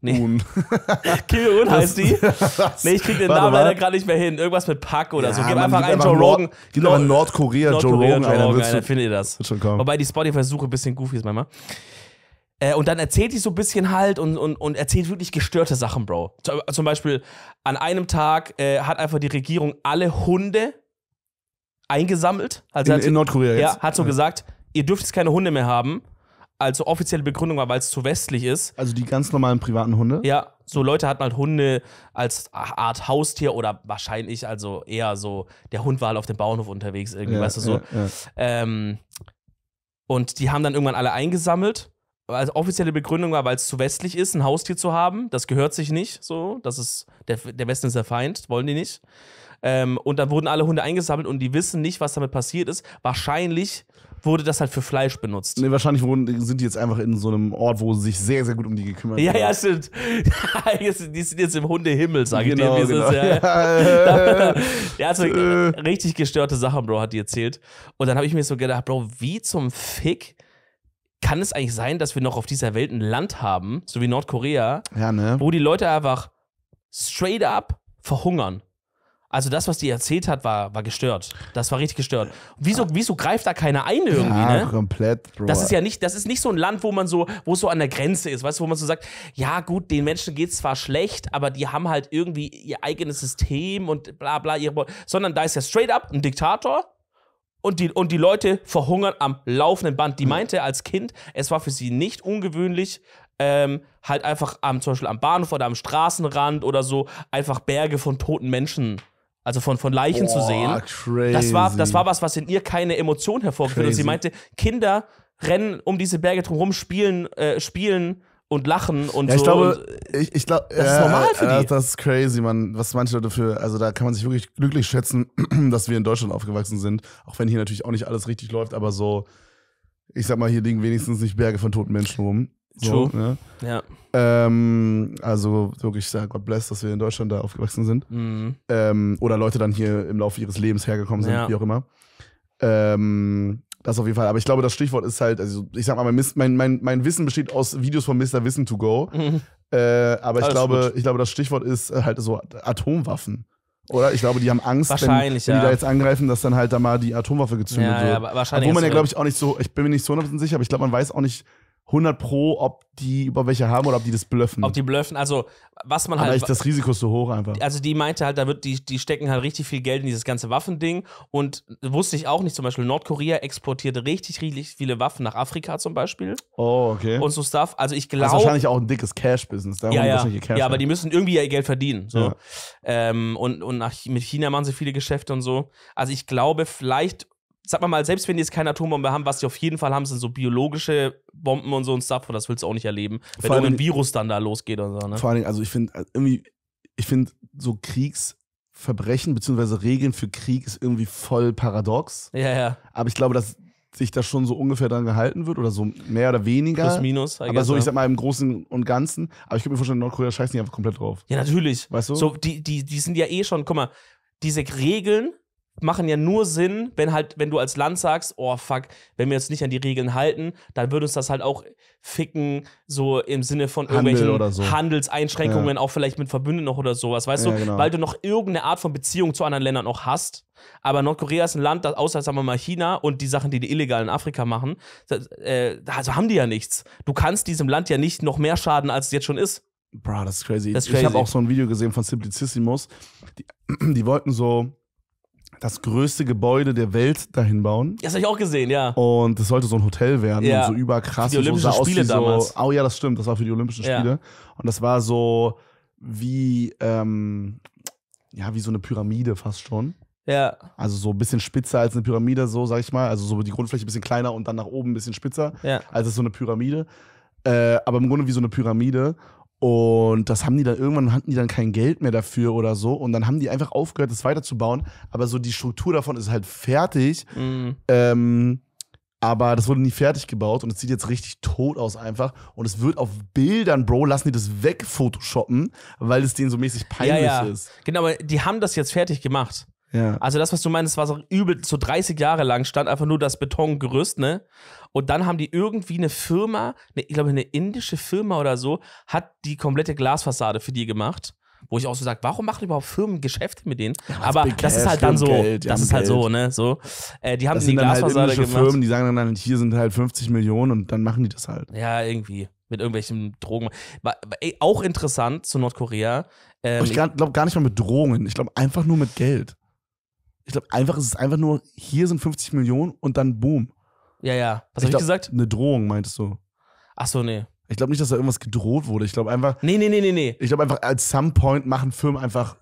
Nee. Un. Kim Jong Un heißt die. Nee, ich krieg den Namen leider gerade nicht mehr hin. Irgendwas mit Pack oder ja, so. Gib einfach einen Joe Rogan. Gib einfach Nordkorea, Nordkorea Joe Rogan. Joe Rogan, Alter, findet ihr das. Wobei die Spotify-Suche ein bisschen goofy ist manchmal. Äh, und dann erzählt die so ein bisschen halt und, und, und erzählt wirklich gestörte Sachen, Bro. Zum Beispiel, an einem Tag äh, hat einfach die Regierung alle Hunde eingesammelt. Also in, hat, in Nordkorea jetzt. ja, hat so ja. gesagt, ihr dürft jetzt keine Hunde mehr haben. Also offizielle Begründung war, weil es zu westlich ist. Also die ganz normalen privaten Hunde? Ja, so Leute hatten halt Hunde als Art Haustier oder wahrscheinlich also eher so, der Hund war halt auf dem Bauernhof unterwegs, irgendwie, ja, weißt du so. Ja, ähm, und die haben dann irgendwann alle eingesammelt also offizielle Begründung war, weil es zu westlich ist, ein Haustier zu haben. Das gehört sich nicht so. Das ist, der, der Westen ist der Feind, wollen die nicht. Ähm, und dann wurden alle Hunde eingesammelt und die wissen nicht, was damit passiert ist. Wahrscheinlich wurde das halt für Fleisch benutzt. Nee, wahrscheinlich wurden, sind die jetzt einfach in so einem Ort, wo sie sich sehr, sehr gut um die gekümmert haben. Ja, ja, stimmt. die sind jetzt im Hundehimmel, sage genau, ich dir. Genau. genau. Ja, ja. ja, also äh. richtig gestörte Sachen, Bro, hat die erzählt. Und dann habe ich mir so gedacht, Bro, wie zum Fick kann es eigentlich sein, dass wir noch auf dieser Welt ein Land haben, so wie Nordkorea, ja, ne? wo die Leute einfach straight up verhungern? Also das, was die erzählt hat, war, war gestört. Das war richtig gestört. Wieso, wieso greift da keiner ein irgendwie? Ja, ne? komplett, Bro. Das ist ja nicht, das ist nicht so ein Land, wo man so, wo es so an der Grenze ist, weißt du, wo man so sagt, ja gut, den Menschen geht es zwar schlecht, aber die haben halt irgendwie ihr eigenes System und bla bla, ihre, sondern da ist ja straight up ein Diktator, und die, und die Leute verhungern am laufenden Band. Die meinte als Kind, es war für sie nicht ungewöhnlich, ähm, halt einfach am, zum Beispiel am Bahnhof oder am Straßenrand oder so, einfach Berge von toten Menschen also von, von Leichen Boah, zu sehen. Crazy. Das war, das war was, was in ihr keine Emotion hervorgeführt hat. Sie meinte, Kinder rennen um diese Berge drumherum, spielen, äh, spielen und lachen und ja, ich so. Glaube, ich, ich glaube, das ist normal für die. das ist crazy, man. Was manche Leute für, also da kann man sich wirklich glücklich schätzen, dass wir in Deutschland aufgewachsen sind. Auch wenn hier natürlich auch nicht alles richtig läuft, aber so, ich sag mal, hier liegen wenigstens nicht Berge von toten Menschen rum. So, True. Ne? Ja. Ähm, also wirklich, sag Gott bless, dass wir in Deutschland da aufgewachsen sind. Mhm. Ähm, oder Leute dann hier im Laufe ihres Lebens hergekommen sind, ja. wie auch immer. Ähm, das auf jeden Fall. Aber ich glaube, das Stichwort ist halt, also ich sag mal, mein, mein, mein Wissen besteht aus Videos von Mr. Wissen to Go. Mhm. Äh, aber ich glaube, ich glaube, das Stichwort ist äh, halt so Atomwaffen. Oder? Ich glaube, die haben Angst, wenn, wenn, die da jetzt angreifen, dass dann halt da mal die Atomwaffe gezündet ja, wird. Ja, wahrscheinlich. Wo man ja, glaube ich, auch nicht so, ich bin mir nicht so sicher, aber ich glaube, man weiß auch nicht, 100 Pro, ob die über welche haben oder ob die das blöffen. Ob die blöffen, also was man Aber halt. Vielleicht das Risiko ist so hoch einfach. Also die meinte halt, da wird die, die stecken halt richtig viel Geld in dieses ganze Waffending und wusste ich auch nicht. Zum Beispiel Nordkorea exportiert richtig, richtig viele Waffen nach Afrika zum Beispiel. Oh, okay. Und so Stuff. Also ich also, glaube. Das ist wahrscheinlich auch ein dickes Cash-Business. ja, ja. Cash ja, aber die müssen irgendwie ihr Geld verdienen. So. Ja. Ähm, und und nach, mit China machen sie viele Geschäfte und so. Also ich glaube, vielleicht sag mal mal, selbst wenn die jetzt keine Atombombe haben, was sie auf jeden Fall haben, sind so biologische Bomben und so und Stuff, und das willst du auch nicht erleben, wenn vor ein Virus dann da losgeht und so. Ne? Vor allen Dingen, also ich finde äh, irgendwie, ich finde so Kriegsverbrechen bzw. Regeln für Krieg ist irgendwie voll paradox. Ja, ja. Aber ich glaube, dass sich das schon so ungefähr dran gehalten wird oder so mehr oder weniger. Plus, minus. I aber so, ich sag mal, im Großen und Ganzen. Aber ich könnte mir vorstellen, Nordkorea scheißt nicht einfach komplett drauf. Ja, natürlich. Weißt du? So, die, die, die sind ja eh schon, guck mal, diese Regeln machen ja nur Sinn, wenn halt, wenn du als Land sagst, oh fuck, wenn wir uns nicht an die Regeln halten, dann würde uns das halt auch ficken, so im Sinne von Handel irgendwelchen so. Handelseinschränkungen, ja. auch vielleicht mit Verbünden noch oder sowas, weißt ja, du, genau. weil du noch irgendeine Art von Beziehung zu anderen Ländern noch hast. Aber Nordkorea ist ein Land, das außer sagen wir mal China und die Sachen, die die illegal in Afrika machen, das, äh, also haben die ja nichts. Du kannst diesem Land ja nicht noch mehr schaden, als es jetzt schon ist. Bro, das ist crazy. Das ist crazy. Ich habe auch so ein Video gesehen von Simplicissimus. Die, die wollten so das größte Gebäude der Welt dahin bauen. Das habe ich auch gesehen, ja. Und das sollte so ein Hotel werden. Ja. Und so überkrass. die Olympischen so Spiele so, damals. Oh ja, das stimmt. Das war für die Olympischen ja. Spiele. Und das war so wie, ähm, ja, wie so eine Pyramide fast schon. Ja. Also so ein bisschen spitzer als eine Pyramide, so sag ich mal. Also so die Grundfläche ein bisschen kleiner und dann nach oben ein bisschen spitzer. Ja. Also so eine Pyramide. Äh, aber im Grunde wie so eine Pyramide. Und das haben die dann irgendwann hatten die dann kein Geld mehr dafür oder so. Und dann haben die einfach aufgehört, das weiterzubauen. Aber so die Struktur davon ist halt fertig. Mhm. Ähm, aber das wurde nie fertig gebaut und es sieht jetzt richtig tot aus einfach. Und es wird auf Bildern, Bro, lassen die das weg photoshoppen, weil es denen so mäßig peinlich ja, ja. ist. Genau, aber die haben das jetzt fertig gemacht. Ja. Also das, was du meinst, war so übel, so 30 Jahre lang stand einfach nur das Betongerüst, ne? Und dann haben die irgendwie eine Firma, eine, ich glaube, eine indische Firma oder so, hat die komplette Glasfassade für die gemacht wo ich auch so sage, warum machen überhaupt Firmen Geschäfte mit denen? Ja, aber das ist halt dann so, Geld, das ist halt so, ne, so. Äh, die haben das die sind die halt Glasfassade halt gemacht. Firmen, die sagen dann halt, hier sind halt 50 Millionen und dann machen die das halt. Ja, irgendwie mit irgendwelchen Drogen. War, war, ey, auch interessant zu Nordkorea. Ähm, ich glaube gar nicht mal mit Drogen. ich glaube einfach nur mit Geld. Ich glaube einfach, es ist einfach nur, hier sind 50 Millionen und dann boom. Ja, ja. Was habe ich gesagt? Eine Drohung, meintest du? Ach so, nee. Ich glaube nicht, dass da irgendwas gedroht wurde. Ich glaube einfach. Nee, nee, nee, nee, nee. Ich glaube einfach, at some point machen Firmen einfach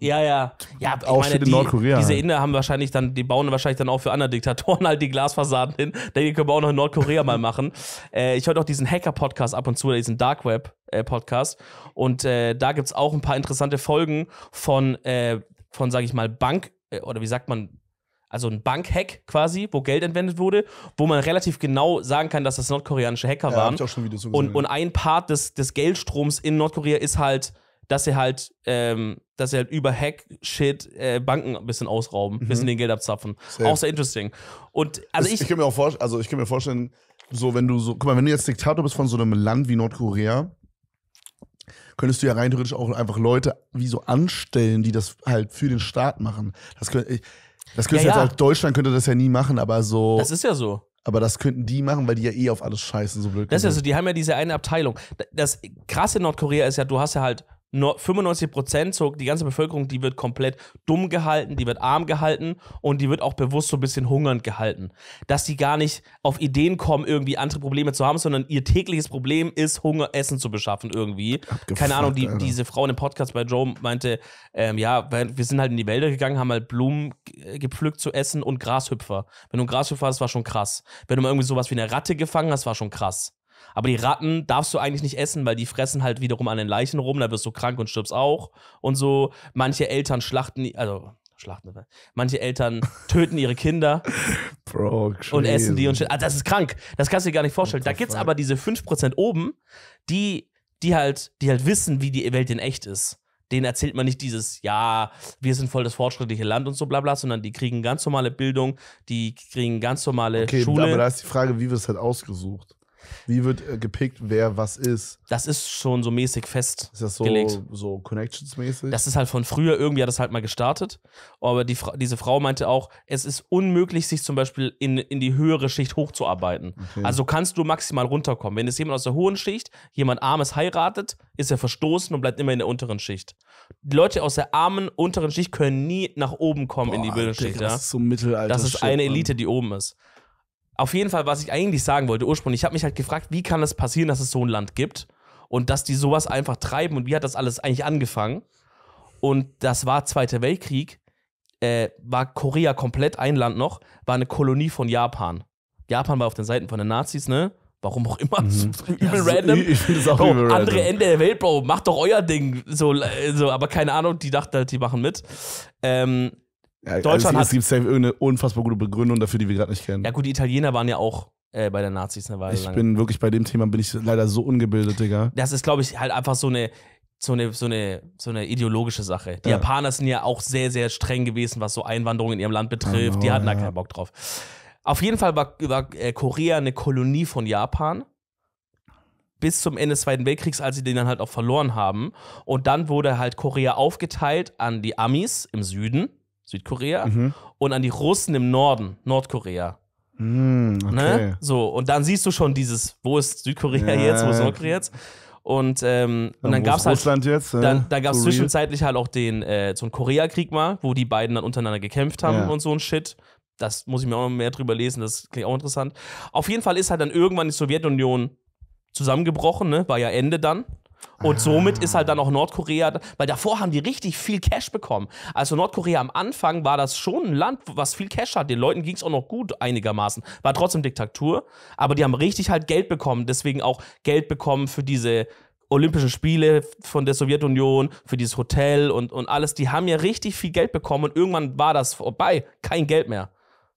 ja, ja. Ja, ich auch meine, die, in Nordkorea. Diese Inder haben wahrscheinlich dann, die bauen wahrscheinlich dann auch für andere Diktatoren halt die Glasfassaden hin. Denke, können wir auch noch in Nordkorea mal machen. Äh, ich höre auch diesen Hacker-Podcast ab und zu, diesen Dark Web-Podcast. Äh, und äh, da gibt es auch ein paar interessante Folgen von, äh, von sage ich mal, Bank, äh, oder wie sagt man, also ein Bankhack quasi, wo Geld entwendet wurde, wo man relativ genau sagen kann, dass das nordkoreanische Hacker ja, waren. Hab ich auch schon Videos so und, und ein Part des, des Geldstroms in Nordkorea ist halt, dass sie halt, ähm, dass sie halt über Hack-Shit äh, Banken ein bisschen ausrauben, ein mhm. bisschen den Geld abzapfen. Safe. Auch sehr interesting. Und also ich, ich, kann mir auch vorstellen, also ich kann mir vorstellen, so wenn du so, guck mal, wenn du jetzt Diktator bist von so einem Land wie Nordkorea, könntest du ja rein theoretisch auch einfach Leute wie so anstellen, die das halt für den Staat machen. Das könnte ich das könnte ja, jetzt ja. als Deutschland könnte das ja nie machen, aber so. Das ist ja so. Aber das könnten die machen, weil die ja eh auf alles scheißen, so blöd. Das ist ja so, die haben ja diese eine Abteilung. Das krasse in Nordkorea ist ja, du hast ja halt 95 so die ganze Bevölkerung, die wird komplett dumm gehalten, die wird arm gehalten und die wird auch bewusst so ein bisschen hungernd gehalten. Dass die gar nicht auf Ideen kommen, irgendwie andere Probleme zu haben, sondern ihr tägliches Problem ist, Hunger, Essen zu beschaffen irgendwie. Abgefuckt, Keine Ahnung, die, diese Frau in dem Podcast bei Joe meinte, ähm, ja, wir sind halt in die Wälder gegangen, haben halt Blumen äh, gepflückt zu essen und Grashüpfer. Wenn du ein Grashüpfer hast, war schon krass. Wenn du mal irgendwie sowas wie eine Ratte gefangen hast, war schon krass. Aber die Ratten darfst du eigentlich nicht essen, weil die fressen halt wiederum an den Leichen rum, da wirst du krank und stirbst auch. Und so, manche Eltern schlachten, also schlachten, ne? manche Eltern töten ihre Kinder Bro, und essen die und shit. Also das ist krank, das kannst du dir gar nicht vorstellen. Da gibt es aber diese 5% oben, die, die, halt, die halt wissen, wie die Welt in echt ist denen erzählt man nicht dieses, ja, wir sind voll das fortschrittliche Land und so bla bla, sondern die kriegen ganz normale Bildung, die kriegen ganz normale okay, Schule. Aber da ist die Frage, wie wird es halt ausgesucht? Wie wird äh, gepickt, wer was ist? Das ist schon so mäßig fest. Ist das so, gelegt. so Connections-mäßig? Das ist halt von früher, irgendwie hat das halt mal gestartet. Aber die Fra diese Frau meinte auch, es ist unmöglich, sich zum Beispiel in, in die höhere Schicht hochzuarbeiten. Okay. Also kannst du maximal runterkommen. Wenn es jemand aus der hohen Schicht, jemand Armes heiratet, ist er verstoßen und bleibt immer in der unteren Schicht. Die Leute aus der armen, unteren Schicht können nie nach oben kommen Boah, in die Bildungsschicht. Ja? Das ist so Mittelalter. Das ist eine Elite, die oben ist. Auf jeden Fall, was ich eigentlich sagen wollte ursprünglich, ich habe mich halt gefragt, wie kann es das passieren, dass es so ein Land gibt und dass die sowas einfach treiben und wie hat das alles eigentlich angefangen? Und das war Zweiter Weltkrieg, äh, war Korea komplett ein Land noch, war eine Kolonie von Japan. Japan war auf den Seiten von den Nazis, ne? Warum auch immer. Mhm. Übel ja, random. Ich, ich finde das auch Bro, übel Andere random. Ende der Welt, Bro. Macht doch euer Ding. So, äh, so, aber keine Ahnung, die dachten halt, die machen mit. Ähm, ja, also Deutschland also es, es gibt safe unfassbar gute Begründung dafür, die wir gerade nicht kennen. Ja gut, die Italiener waren ja auch äh, bei den Nazis eine Weile Ich lang. bin wirklich bei dem Thema bin ich leider so ungebildet, Digga. Das ist, glaube ich, halt einfach so eine so eine, so eine, so eine ideologische Sache. Die ja. Japaner sind ja auch sehr, sehr streng gewesen, was so Einwanderung in ihrem Land betrifft. Genau, die hatten ja. da keinen Bock drauf. Auf jeden Fall war, war äh, Korea eine Kolonie von Japan bis zum Ende des Zweiten Weltkriegs, als sie den dann halt auch verloren haben. Und dann wurde halt Korea aufgeteilt an die Amis im Süden Südkorea, mhm. und an die Russen im Norden, Nordkorea. Mhm, okay. ne? So, und dann siehst du schon dieses, wo ist Südkorea ja. jetzt, wo ist Nordkorea jetzt? Und, ähm, ja, und dann gab es halt, jetzt, äh, dann, dann gab es zwischenzeitlich halt auch den, äh, so einen Koreakrieg mal, wo die beiden dann untereinander gekämpft haben ja. und so ein Shit. Das muss ich mir auch noch mehr drüber lesen, das klingt auch interessant. Auf jeden Fall ist halt dann irgendwann die Sowjetunion zusammengebrochen, ne? war ja Ende dann. Und somit ah. ist halt dann auch Nordkorea, weil davor haben die richtig viel Cash bekommen. Also Nordkorea am Anfang war das schon ein Land, was viel Cash hat. Den Leuten ging es auch noch gut einigermaßen. War trotzdem Diktatur, aber die haben richtig halt Geld bekommen. Deswegen auch Geld bekommen für diese Olympischen Spiele von der Sowjetunion, für dieses Hotel und, und alles. Die haben ja richtig viel Geld bekommen und irgendwann war das vorbei. Kein Geld mehr.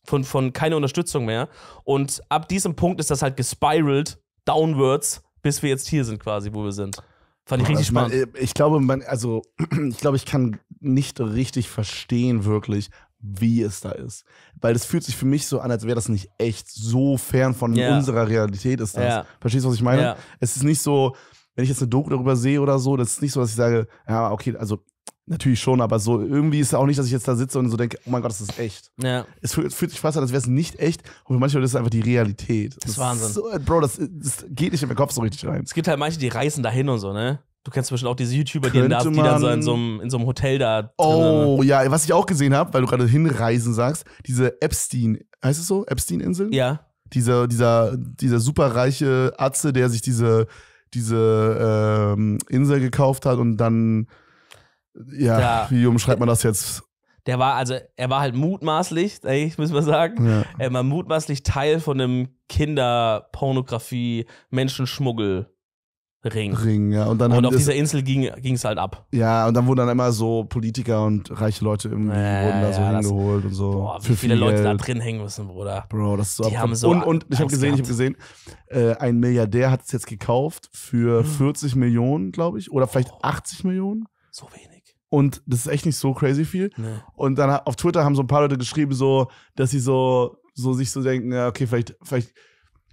Von, von keine Unterstützung mehr. Und ab diesem Punkt ist das halt gespiralt, downwards, bis wir jetzt hier sind quasi, wo wir sind. Fand ich richtig spannend. Äh, ich glaube, man, also, ich glaube, ich kann nicht richtig verstehen, wirklich, wie es da ist. Weil es fühlt sich für mich so an, als wäre das nicht echt. So fern von yeah. unserer Realität ist das. Yeah. Verstehst du, was ich meine? Yeah. Es ist nicht so, wenn ich jetzt eine Doku darüber sehe oder so, das ist nicht so, dass ich sage, ja, okay, also Natürlich schon, aber so irgendwie ist es auch nicht, dass ich jetzt da sitze und so denke, oh mein Gott, das ist echt. Ja. Es fühlt, sich fast an, als wäre es nicht echt. Und für manche Leute ist es einfach die Realität. Das, das ist Wahnsinn. So, Bro, das, das, geht nicht in meinen Kopf so richtig rein. Es gibt halt manche, die reisen dahin und so, ne? Du kennst bestimmt auch diese YouTuber, die, da, die dann so in so, einem, in so einem Hotel da. Oh, drin, ja, was ich auch gesehen habe, weil du gerade hinreisen sagst, diese Epstein, heißt es so? Epstein-Inseln? Ja. Dieser, dieser, dieser superreiche Atze, der sich diese, diese ähm, Insel gekauft hat und dann ja, da, wie umschreibt man das jetzt? Der war, also, er war halt mutmaßlich, eigentlich müssen wir sagen, ja. er war mutmaßlich Teil von einem Kinderpornografie, Menschenschmuggel. Ring. Ring, ja. Und, dann und auf dieser Insel ging es halt ab. Ja, und dann wurden dann immer so Politiker und reiche Leute irgendwie ja, wurden da ja, so hingeholt das, und so. Boah, wie viele viel Leute da drin hängen müssen, Bruder. Bro, das ist so, Die haben so Und, und ich habe gesehen, ich habe gesehen, äh, ein Milliardär hat es jetzt gekauft für 40 hm. Millionen, glaube ich. Oder vielleicht oh, 80 Millionen. So wenig. Und das ist echt nicht so crazy viel. Nee. Und dann auf Twitter haben so ein paar Leute geschrieben, so, dass sie so, so sich so denken, ja, okay, vielleicht, vielleicht,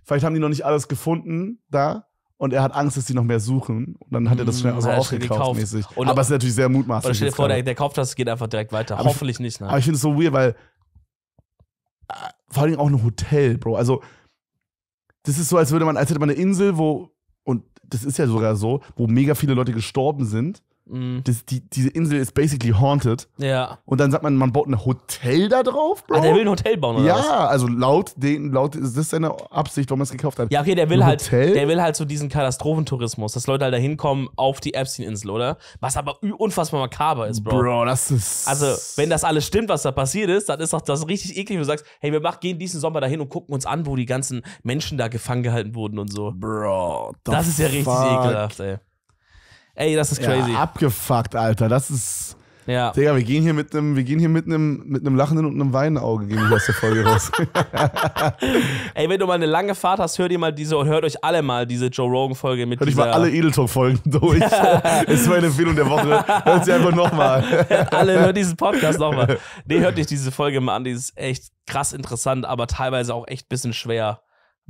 vielleicht haben die noch nicht alles gefunden da. Und er hat Angst, dass die noch mehr suchen. Und dann hat er das schnell also ja, aufgekauft mäßig. Und, aber es ist natürlich sehr mutmaßlich. Oder stell dir vor, der, der kauft das, geht einfach direkt weiter. Aber Hoffentlich ich, nicht. Ne? Aber ich finde es so weird, weil äh, vor allem auch ein Hotel, Bro. Also das ist so, als würde man, als hätte man eine Insel, wo und das ist ja sogar so, wo mega viele Leute gestorben sind Mhm. Das, die, diese Insel ist basically haunted. Ja. Und dann sagt man, man baut ein Hotel da drauf, Bro. Ah, der will ein Hotel bauen, oder Ja, was? also laut, den, laut ist das seine Absicht, warum er es gekauft hat. Ja, okay, der will halt, der will halt so diesen Katastrophentourismus, dass Leute halt da hinkommen auf die Epstein-Insel, oder? Was aber unfassbar makaber ist, Bro. Bro, das ist. Also, wenn das alles stimmt, was da passiert ist, dann ist doch das richtig eklig, wenn du sagst, hey, wir machen, gehen diesen Sommer dahin und gucken uns an, wo die ganzen Menschen da gefangen gehalten wurden und so. Bro, das ist ja richtig ekelhaft, ey. Ey, das ist crazy. Ja, abgefuckt, Alter. Das ist. Ja. Digga, wir gehen hier mit einem, wir gehen hier mit einem, mit einem lachenden und einem weinenden Auge gehen wir aus der Folge raus. Ey, wenn du mal eine lange Fahrt hast, hört ihr mal diese und hört euch alle mal diese Joe Rogan Folge mit. Hört euch mal alle Edeltalk Folgen durch. ist meine Empfehlung der Woche. Hört sie einfach nochmal. alle hört diesen Podcast nochmal. Nee, hört nicht diese Folge mal an. Die ist echt krass interessant, aber teilweise auch echt ein bisschen schwer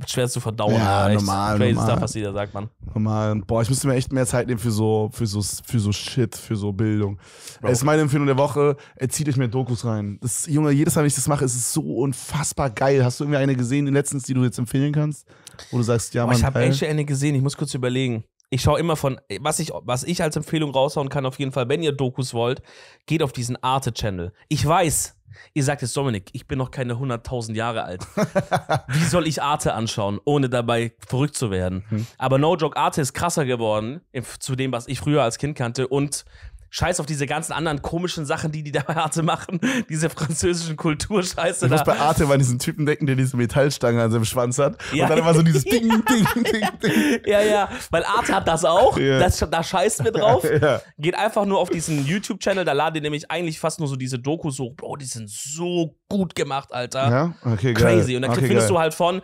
schwer zu verdauen. Ja, normal. Crazy normal. Stuff, was jeder sagt, man. Normal. Boah, ich müsste mir echt mehr Zeit nehmen für so, für so, für so Shit, für so Bildung. Bro. Es ist meine Empfehlung der Woche. Zieht euch mehr Dokus rein. Das, Junge, jedes Mal, wenn ich das mache, ist es so unfassbar geil. Hast du irgendwie eine gesehen, letztens, die du jetzt empfehlen kannst? Wo du sagst, ja, Boah, Mann. Ich habe echt eine gesehen. Ich muss kurz überlegen ich schaue immer von, was ich, was ich als Empfehlung raushauen kann, auf jeden Fall, wenn ihr Dokus wollt, geht auf diesen Arte-Channel. Ich weiß, ihr sagt jetzt, Dominik, ich bin noch keine 100.000 Jahre alt. Wie soll ich Arte anschauen, ohne dabei verrückt zu werden? Hm. Aber No Joke, Arte ist krasser geworden zu dem, was ich früher als Kind kannte und scheiß auf diese ganzen anderen komischen Sachen, die die da bei Arte machen, diese französischen Kulturscheiße. Ich da. muss bei Arte mal diesen Typen denken, der diese Metallstange an seinem Schwanz hat ja. und dann immer so dieses Ding, Ding, Ding, Ding. Ja, ja, weil Arte hat das auch, ja. das, da scheißen wir drauf. Ja. Geht einfach nur auf diesen YouTube-Channel, da laden die nämlich eigentlich fast nur so diese Dokus hoch. Bro, die sind so gut gemacht, Alter. Ja? Okay, geil. Crazy. Und dann okay, findest geil. du halt von,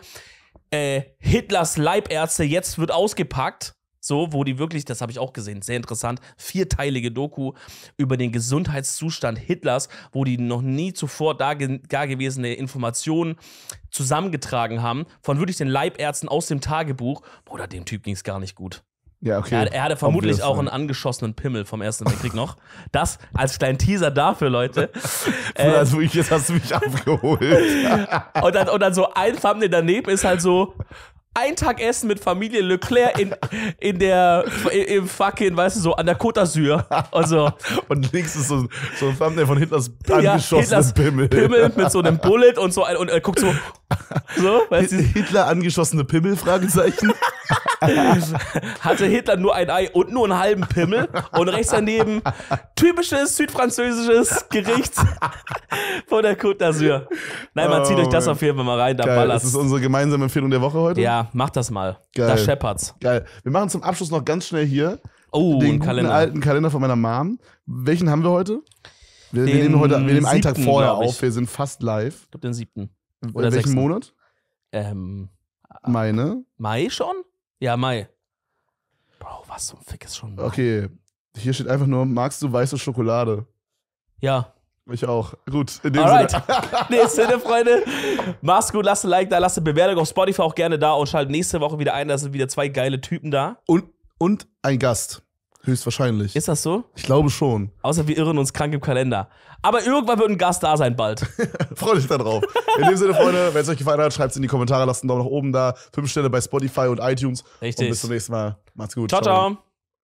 äh, Hitlers Leibärzte jetzt wird ausgepackt so, wo die wirklich, das habe ich auch gesehen, sehr interessant, vierteilige Doku über den Gesundheitszustand Hitlers, wo die noch nie zuvor da, gewesene Informationen zusammengetragen haben, von wirklich den Leibärzten aus dem Tagebuch. Bruder, dem Typ ging es gar nicht gut. Ja, okay. Er, er hatte vermutlich auch einen angeschossenen Pimmel vom Ersten Weltkrieg noch. Das als kleinen Teaser dafür, Leute. äh, also ich, jetzt hast du mich abgeholt. und, dann, und dann so ein Thumbnail daneben ist halt so, ein Tag Essen mit Familie Leclerc in, in der, im fucking, weißt du, so an der Côte d'Azur. Also, und links ist so, so ein Thumbnail von Hitlers angeschossenem ja, Pimmel. Pimmel mit so einem Bullet und so ein, und er guckt so, so, weißt du. Hitler angeschossene Pimmel, Fragezeichen. hatte Hitler nur ein Ei und nur einen halben Pimmel und rechts daneben typisches südfranzösisches Gericht von der Côte d'Azur. Nein, man oh, zieht euch das oh auf jeden Fall mal rein, da Geil. ballert. Das ist unsere gemeinsame Empfehlung der Woche heute. Ja, macht das mal. Geil. Da scheppert's. Geil. Wir machen zum Abschluss noch ganz schnell hier oh, den Kalender. alten Kalender von meiner Mom. Welchen haben wir heute? Wir, wir nehmen heute, wir nehmen einen Tag vorher auf. Wir sind fast live. Ich glaube den siebten. Oder welchen sechsten. Monat? Ähm, Mai, ne? Mai schon? Ja, Mai. Bro, was zum Fick ist schon Mai? Okay, hier steht einfach nur, magst du weiße Schokolade? Ja. Ich auch. Gut, in dem Alright. Sinne. nächste Sinne, Freunde. Mach's gut, lasst ein Like da, lasst eine Bewertung auf Spotify auch gerne da und schaltet nächste Woche wieder ein. Da sind wieder zwei geile Typen da. Und, und ein Gast. Höchstwahrscheinlich. Ist das so? Ich glaube schon. Außer wir irren uns krank im Kalender. Aber irgendwann wird ein Gast da sein bald. Freue dich darauf. In dem Sinne, Freunde, wenn es euch gefallen hat, schreibt es in die Kommentare, lasst einen Daumen nach oben da. Fünf Stelle bei Spotify und iTunes. Richtig. Und bis zum nächsten Mal. Macht's gut. ciao. ciao. ciao.